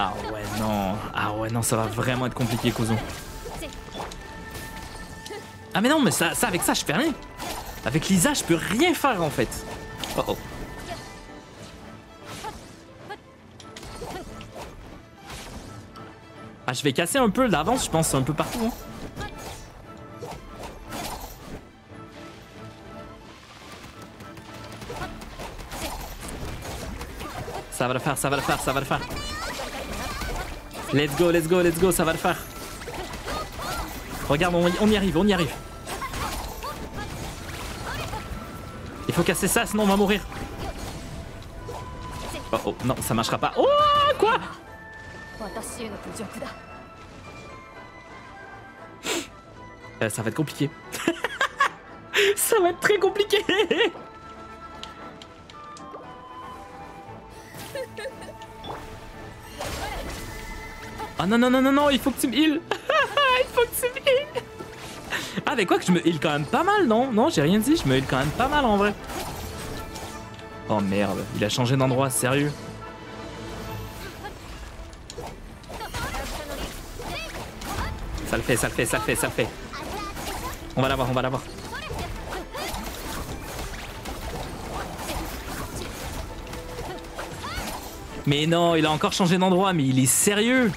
Ah ouais, non. Ah ouais, non, ça va vraiment être compliqué, cousin Ah mais non, mais ça, avec ça, je fais rien. Avec Lisa, je peux rien faire, en fait. Oh oh. Ah, je vais casser un peu d'avance je pense, un peu partout. Hein. Ça va le faire, ça va le faire, ça va le faire. Let's go, let's go, let's go, ça va le faire. Regarde, on y, arrive, on y arrive. Il faut casser ça, sinon on va mourir. Oh, oh non, ça marchera pas. Oh, quoi euh, Ça va être compliqué. ça va être très compliqué Ah non, non, non, non, non, il faut que tu me heal. il faut que tu me heal. Ah, mais quoi que je me heal quand même pas mal, non Non, j'ai rien dit, je me heal quand même pas mal en vrai. Oh merde, il a changé d'endroit, sérieux. Ça le fait, ça le fait, ça le fait, ça le fait. On va l'avoir, on va l'avoir. Mais non, il a encore changé d'endroit, mais il est sérieux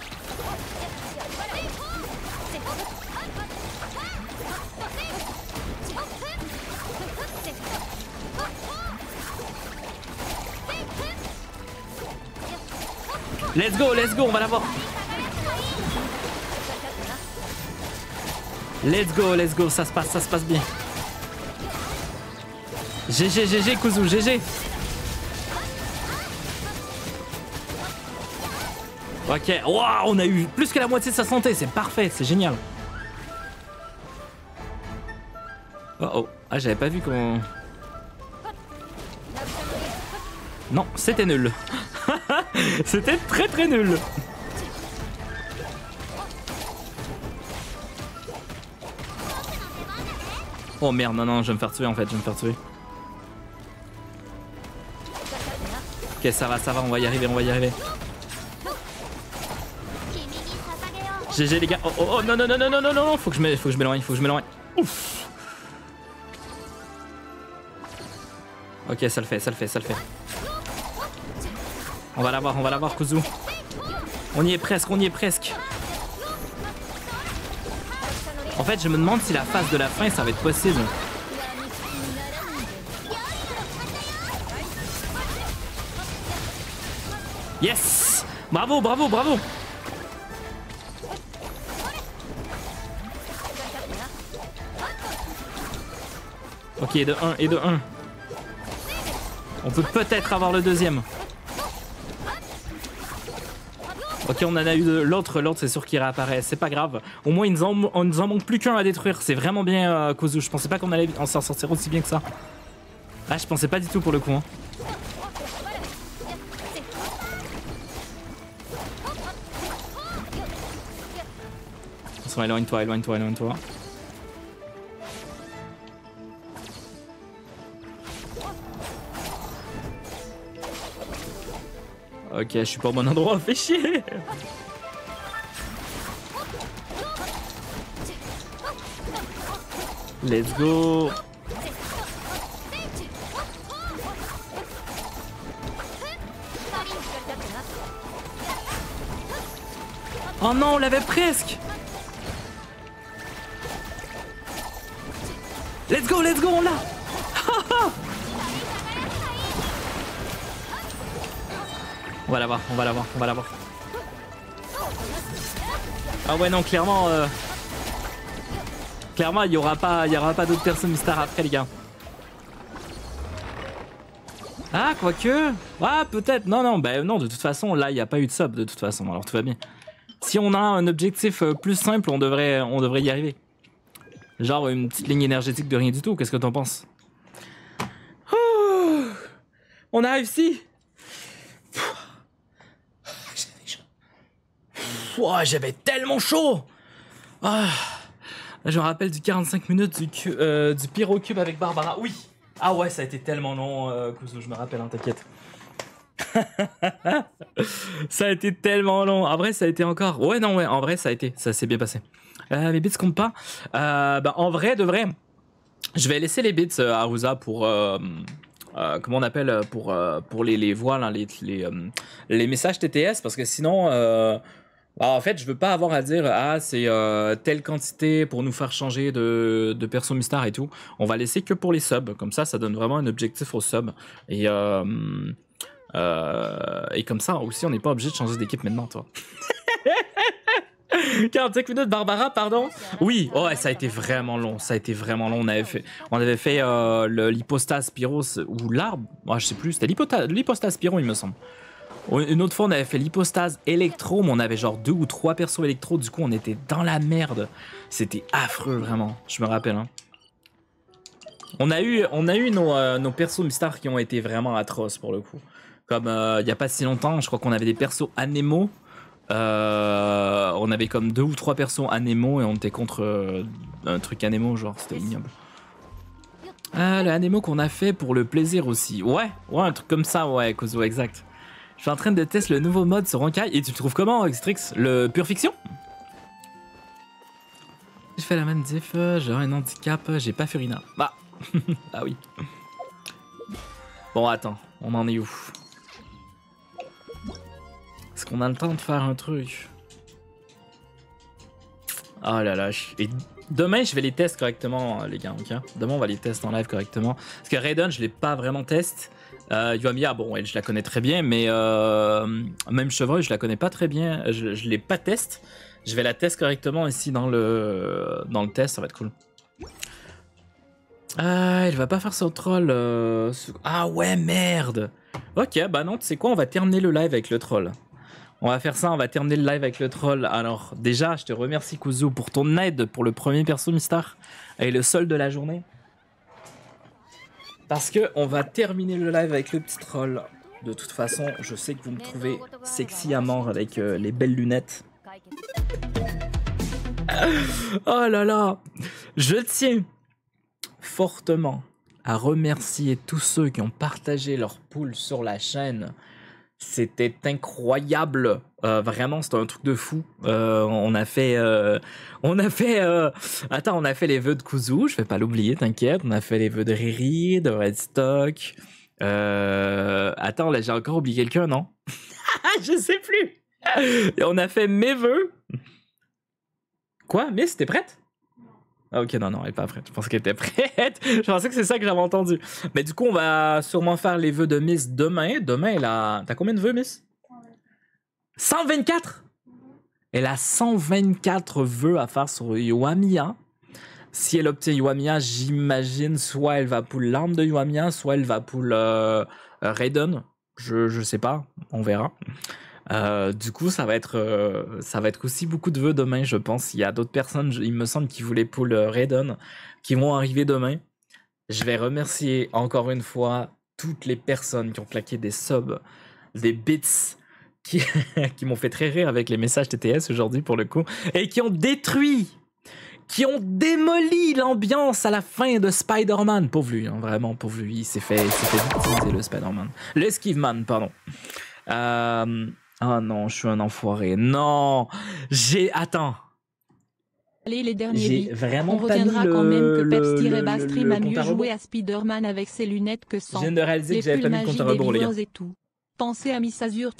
Let's go, let's go, on va l'avoir. Let's go, let's go, ça se passe, ça se passe bien. GG, GG, Kuzu, GG. Ok, waouh, on a eu plus que la moitié de sa santé, c'est parfait, c'est génial. Oh oh, ah j'avais pas vu qu'on... Non, c'était nul. C'était très très nul. Oh merde, non, non, je vais me faire tuer en fait, je vais me faire tuer. Ok, ça va, ça va, on va y arriver, on va y arriver. GG les gars. Oh, oh, oh non, non, non, non, non, non, non, faut que je m'éloigne, faut que je m'éloigne. Ouf. Ok, ça le fait, ça le fait, ça le fait. On va l'avoir, on va l'avoir, Kuzu. On y est presque, on y est presque. En fait, je me demande si la phase de la fin, ça va être possible. Yes Bravo, bravo, bravo Ok, de 1 et de 1. On peut peut-être avoir le deuxième. Ok, on en a eu de L'autre, l'autre, c'est sûr qu'il réapparaît. C'est pas grave. Au moins, il nous en, on nous en manque plus qu'un à détruire. C'est vraiment bien, euh, Kozu. Je pensais pas qu'on allait s'en sortir aussi bien que ça. Ah, je pensais pas du tout pour le coup. Hein. Éloigne-toi, éloigne-toi, éloigne-toi. Ok, je suis pas au bon endroit, fait chier Let's go Oh non, on l'avait presque Let's go, let's go, on l'a On va l'avoir, on va l'avoir, on va l'avoir. Ah ouais, non, clairement... Euh, clairement, il n'y aura pas, y aura pas d'autres personnes star après, les gars. Ah, quoique... Ah, peut-être. Non, non, bah non, de toute façon, là, il n'y a pas eu de sub, de toute façon. Alors, tout va bien. Si on a un objectif euh, plus simple, on devrait, on devrait y arriver. Genre une petite ligne énergétique de rien du tout, qu'est-ce que t'en penses On a réussi j'avais tellement chaud. Ah. je me rappelle du 45 minutes euh, du, pyro cube avec Barbara. Oui. Ah ouais, ça a été tellement long, euh, je me rappelle, hein, t'inquiète. ça a été tellement long. En vrai, ça a été encore. Ouais, non, ouais, en vrai, ça a été. Ça s'est bien passé. Euh, mes bits comptent pas. Euh, bah, en vrai, de vrai, je vais laisser les bits euh, à Rouza pour. comment on appelle pour, pour les, les voiles, hein, les, les, les, messages TTS, parce que sinon, bah, en fait, je veux pas avoir à dire ah c'est euh, telle quantité pour nous faire changer de, de perso mystère et tout. On va laisser que pour les subs. Comme ça, ça donne vraiment un objectif aux subs. Et euh, euh, et comme ça aussi, on n'est pas obligé de changer d'équipe maintenant, toi. 45 minutes, Barbara, pardon. Oui, oh, ça a été vraiment long. Ça a été vraiment long. On avait fait, on avait fait l'hypostase ou l'arbre. Moi, je sais plus. C'était l'hypostase pyro, il me semble. Une autre fois, on avait fait l'hypostase électro, mais on avait genre deux ou trois persos électro. Du coup, on était dans la merde. C'était affreux, vraiment. Je me rappelle. Hein. On a eu, on a eu nos, euh, nos persos mystères qui ont été vraiment atroces pour le coup. Comme euh, il y a pas si longtemps, je crois qu'on avait des persos anemo. Euh, on avait comme deux ou trois persos anemo et on était contre un truc anemo, genre c'était ignoble. Ah, le anemo qu'on a fait pour le plaisir aussi. Ouais, ouais, un truc comme ça, ouais, Kozo, exact. Je suis en train de tester le nouveau mode sur Honkai. Et tu le trouves comment, Xtrix Le pure fiction Je fais la même j'ai un handicap, j'ai pas Furina. Bah, ah oui. Bon, attends, on en est où Est-ce qu'on a le temps de faire un truc Oh ah la là, Et demain je vais les tester correctement, les gars. ok Demain on va les tester en live correctement. Parce que Raiden, je l'ai pas vraiment test. Euh, bon, je la connais très bien, mais euh, même Chevreuil, je la connais pas très bien. Je, l'ai pas test. Je vais la test correctement ici dans le, dans le test, ça va être cool. Ah, il va pas faire son troll. Euh, ah ouais, merde. Ok, bah non, tu sais quoi, on va terminer le live avec le troll. On va faire ça, on va terminer le live avec le troll. Alors déjà, je te remercie Kuzu pour ton aide pour le premier perso Mistar et le seul de la journée. Parce que on va terminer le live avec le petit troll. De toute façon, je sais que vous me trouvez sexy à mort avec euh, les belles lunettes. oh là là Je tiens fortement à remercier tous ceux qui ont partagé leur poule sur la chaîne, c'était incroyable. Euh, vraiment, c'était un truc de fou. Euh, on a fait, euh, on a fait, attends, on a fait les vœux de Kuzu, je vais pas l'oublier, t'inquiète. On a fait les vœux de Riri, de Redstock. attends, là, j'ai encore oublié quelqu'un, non Je sais plus. on a fait mes vœux. Quoi Miss, t'es prête ah, ok, non, non, elle n'est pas prête. Je pensais qu'elle était prête. je pensais que c'est ça que j'avais entendu. Mais du coup, on va sûrement faire les vœux de Miss demain. Demain, elle a. T'as combien de vœux, Miss 124 mhm. Elle a 124 vœux à faire sur Yoamiya. Si elle obtient Yoamiya, j'imagine soit elle va pour l'arme de Yoamiya, soit elle va pour euh, Raiden. Je, je sais pas, on verra. Euh, du coup, ça va être, euh, ça va être aussi beaucoup de vœux demain, je pense. Il y a d'autres personnes, il me semble, qui voulaient le euh, Redon, qui vont arriver demain. Je vais remercier encore une fois toutes les personnes qui ont claqué des subs, des bits, qui, qui m'ont fait très rire avec les messages TTS aujourd'hui pour le coup, et qui ont détruit qui ont démoli l'ambiance à la fin de Spider-Man. Pauvre lui, hein, vraiment, pauvre lui, il s'est fait, victimiser le Spider-Man. Le Skiveman, pardon. Euh, ah non, je suis un enfoiré. Non, j'ai attends. Allez les derniers. J'ai vraiment On reviendra quand même que Pepsi Rebastream a mieux joué à Spider-Man avec ses lunettes que sans. Je viens de réaliser les que j'avais pas mis compte à rebours Et tout. Pensez à Miss azure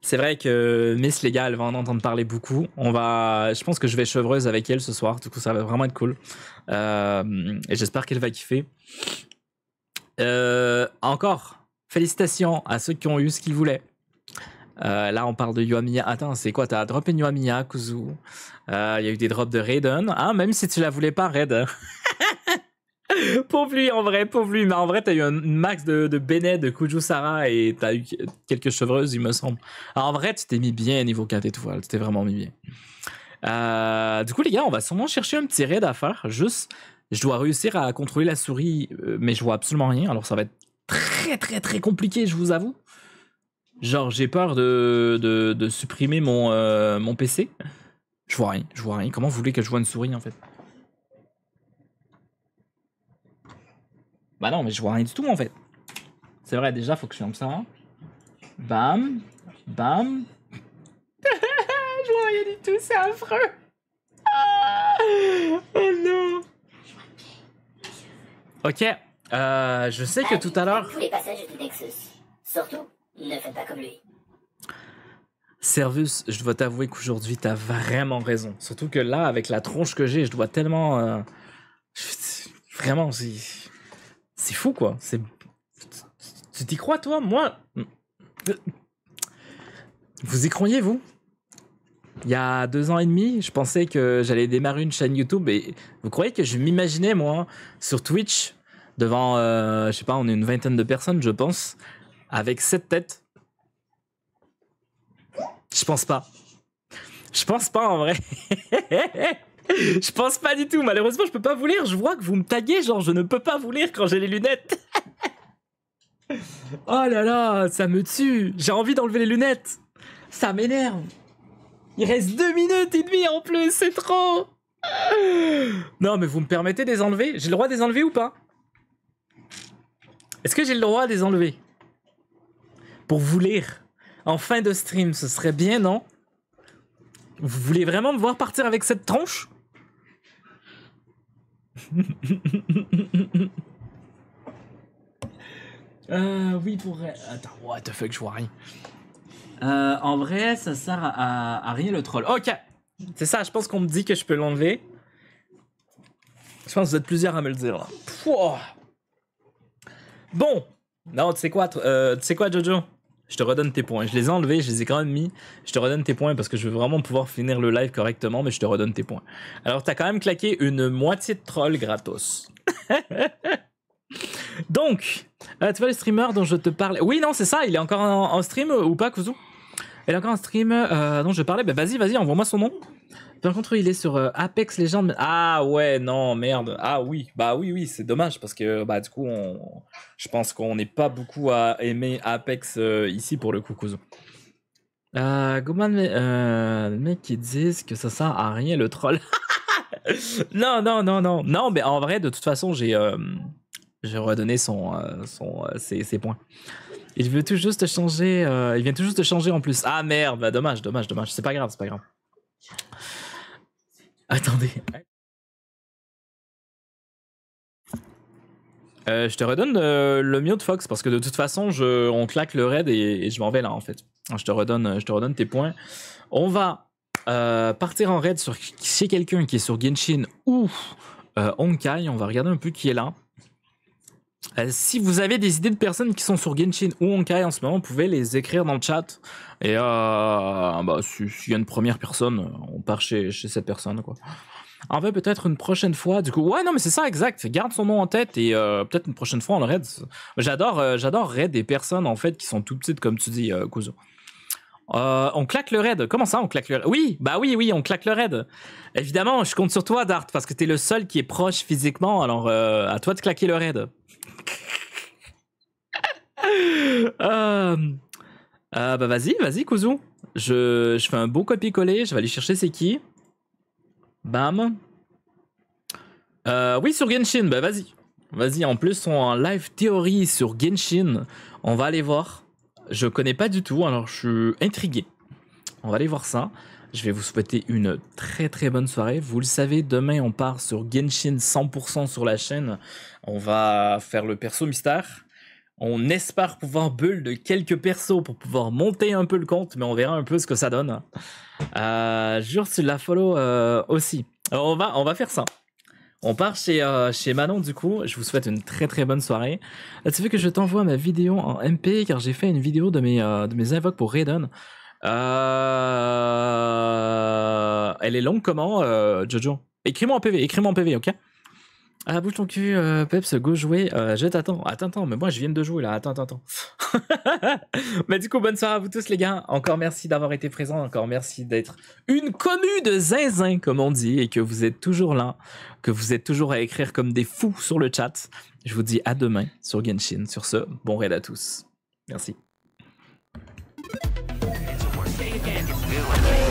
C'est vrai que Miss les gars, elle va en entendre parler beaucoup. On va, je pense que je vais chevreuse avec elle ce soir. Du coup, ça va vraiment être cool. Euh, et j'espère qu'elle va kiffer. Euh, encore, Félicitations à ceux qui ont eu ce qu'ils voulaient. Euh, là, on parle de Yuamiya. Attends, c'est quoi T'as droppé Yuamiya, Kuzu. Euh, il y a eu des drops de Raiden. Ah, même si tu la voulais pas, Raiden. Pour lui, en vrai, pour lui. Mais en vrai, t'as eu un max de, de Bennett, de Kujusara et t'as eu quelques chevreuses, il me semble. en vrai, tu t'es mis bien niveau 4 étoiles. Tu t'es vraiment mis bien. Euh, du coup, les gars, on va sûrement chercher un petit raid à faire. Juste, je dois réussir à contrôler la souris, mais je vois absolument rien. Alors, ça va être très très très compliqué, je vous avoue. Genre, j'ai peur de, de, supprimer mon, euh, mon PC. Je vois rien, je vois rien. Comment vous voulez que je vois une souris en fait Bah non, mais je vois rien du tout en fait. C'est vrai, déjà, faut que je ferme ça. Hein. Bam, bam. je vois rien du tout, c'est affreux. Ah, oh non. Ok. Euh, je sais que tout à l'heure. les passages Surtout, ne faites pas comme lui. Servus, je dois t'avouer qu'aujourd'hui, t'as vraiment raison. Surtout que là, avec la tronche que j'ai, je dois tellement. Euh, vraiment, c'est. C'est fou, quoi. C'est. Tu t'y crois, toi Moi. Vous y croyez, vous il y a deux ans et demi, je pensais que j'allais démarrer une chaîne YouTube et vous croyez que je m'imaginais, moi, sur Twitch, devant, euh, je sais pas, on est une vingtaine de personnes, je pense, avec sept têtes. Je pense pas. Je pense pas en vrai. je pense pas du tout. Malheureusement, je peux pas vous lire. Je vois que vous me taguez, genre, je ne peux pas vous lire quand j'ai les lunettes. oh là là, ça me tue. J'ai envie d'enlever les lunettes. Ça m'énerve. Il reste deux minutes et demie en plus, c'est trop. Non, mais vous me permettez de les enlever J'ai le droit de les enlever ou pas est-ce que j'ai le droit de les enlever Pour vous lire. En fin de stream, ce serait bien, non Vous voulez vraiment me voir partir avec cette tronche euh, oui, pour... Attends, what the fuck, je vois rien. Euh, en vrai, ça sert à, à rien le troll. Ok, c'est ça, je pense qu'on me dit que je peux l'enlever. Je pense que vous êtes plusieurs à me le dire. Pouah Bon. Non, tu sais quoi, euh, quoi, Jojo Je te redonne tes points. Je les ai enlevés, je les ai quand même mis. Je te redonne tes points parce que je veux vraiment pouvoir finir le live correctement, mais je te redonne tes points. Alors, t'as quand même claqué une moitié de troll gratos. Donc, euh, tu vois le streamer dont je te parlais Oui, non, c'est ça, il est encore en, stream euh, ou pas, Kuzu Il est encore en stream dont je parlais. Ben, vas-y, vas-y, envoie-moi son nom. Par contre, il est sur euh, Apex Legends. Ah ouais, non, merde. Ah oui, bah oui, oui, c'est dommage parce que bah du coup, je pense qu'on n'est pas beaucoup à aimer Apex euh, ici pour le coup, Kouzo. Euh, mais, qui euh, disent que ça sert à rien le troll. non, non, non, non. Non, mais en vrai, de toute façon, j'ai j'ai redonné son, son, ses, points. Il veut tout juste changer. il vient tout juste de changer en plus. Ah merde, bah dommage, dommage, dommage. C'est pas grave, c'est pas grave. Attendez. Euh, je te redonne euh, le mio de Fox parce que de toute façon, je, on claque le raid et, je m'en vais là en fait. je te redonne, je te redonne tes points. On va euh, partir en raid sur, chez quelqu'un qui est sur Genshin ou Honkai. On va regarder un peu qui est là. Euh, si vous avez des idées de personnes qui sont sur Genshin ou Honkai en ce moment, vous pouvez les écrire dans le chat. Et euh, bah, s'il y a une première personne, euh, on part chez, cette personne. Quoi. En fait, peut-être une prochaine fois. Du coup, ouais, non, mais c'est ça, exact. Garde son nom en tête et euh, peut-être une prochaine fois, on le raid. J'adore, j'adore raid des personnes en fait qui sont tout petites, comme tu dis, Kozo on claque le raid. Comment ça, on claque le raid Oui, bah oui, oui, on claque le raid. Évidemment, je compte sur toi, Dart, parce que t'es le seul qui est proche physiquement. Alors, à toi de claquer le raid. Euh, euh, bah vas-y, vas-y, Kouzou. Je, fais un beau copier-coller. Je vais aller chercher c'est qui. Bam. Euh, oui, sur Genshin. Bah vas-y. Vas-y, en plus, on a un live théorie sur Genshin. On va aller voir. Je connais pas du tout, alors je suis intrigué. On va aller voir ça. Je vais vous souhaiter une très très bonne soirée. Vous le savez, demain on part sur Genshin 100% sur la chaîne. On va faire le perso mystère. On espère pouvoir de quelques persos pour pouvoir monter un peu le compte, mais on verra un peu ce que ça donne. Euh, jure, tu la follow euh, aussi. Alors, euh, on va, on va faire ça. On part chez, euh, chez Manon du coup, je vous souhaite une très très bonne soirée. tu veux que je t'envoie ma vidéo en MP car j'ai fait une vidéo de mes, de mes invoques pour Raiden. Euh, elle est longue comment, euh, Jojo Écris-moi en PV, écris-moi en PV, ok ah, bouge ton cul, pep euh, Peps, go jouer. je t'attends. Attends, attends, mais moi, je viens de jouer là. Attends, attends, attends. mais du coup, bonne soirée à vous tous, les gars. Encore merci d'avoir été présents. Encore merci d'être une commu de zinzin, comme on dit, et que vous êtes toujours là, que vous êtes toujours à écrire comme des fous sur le chat. Je vous dis à demain sur Genshin. Sur ce, bon raid à tous. Merci. do with me.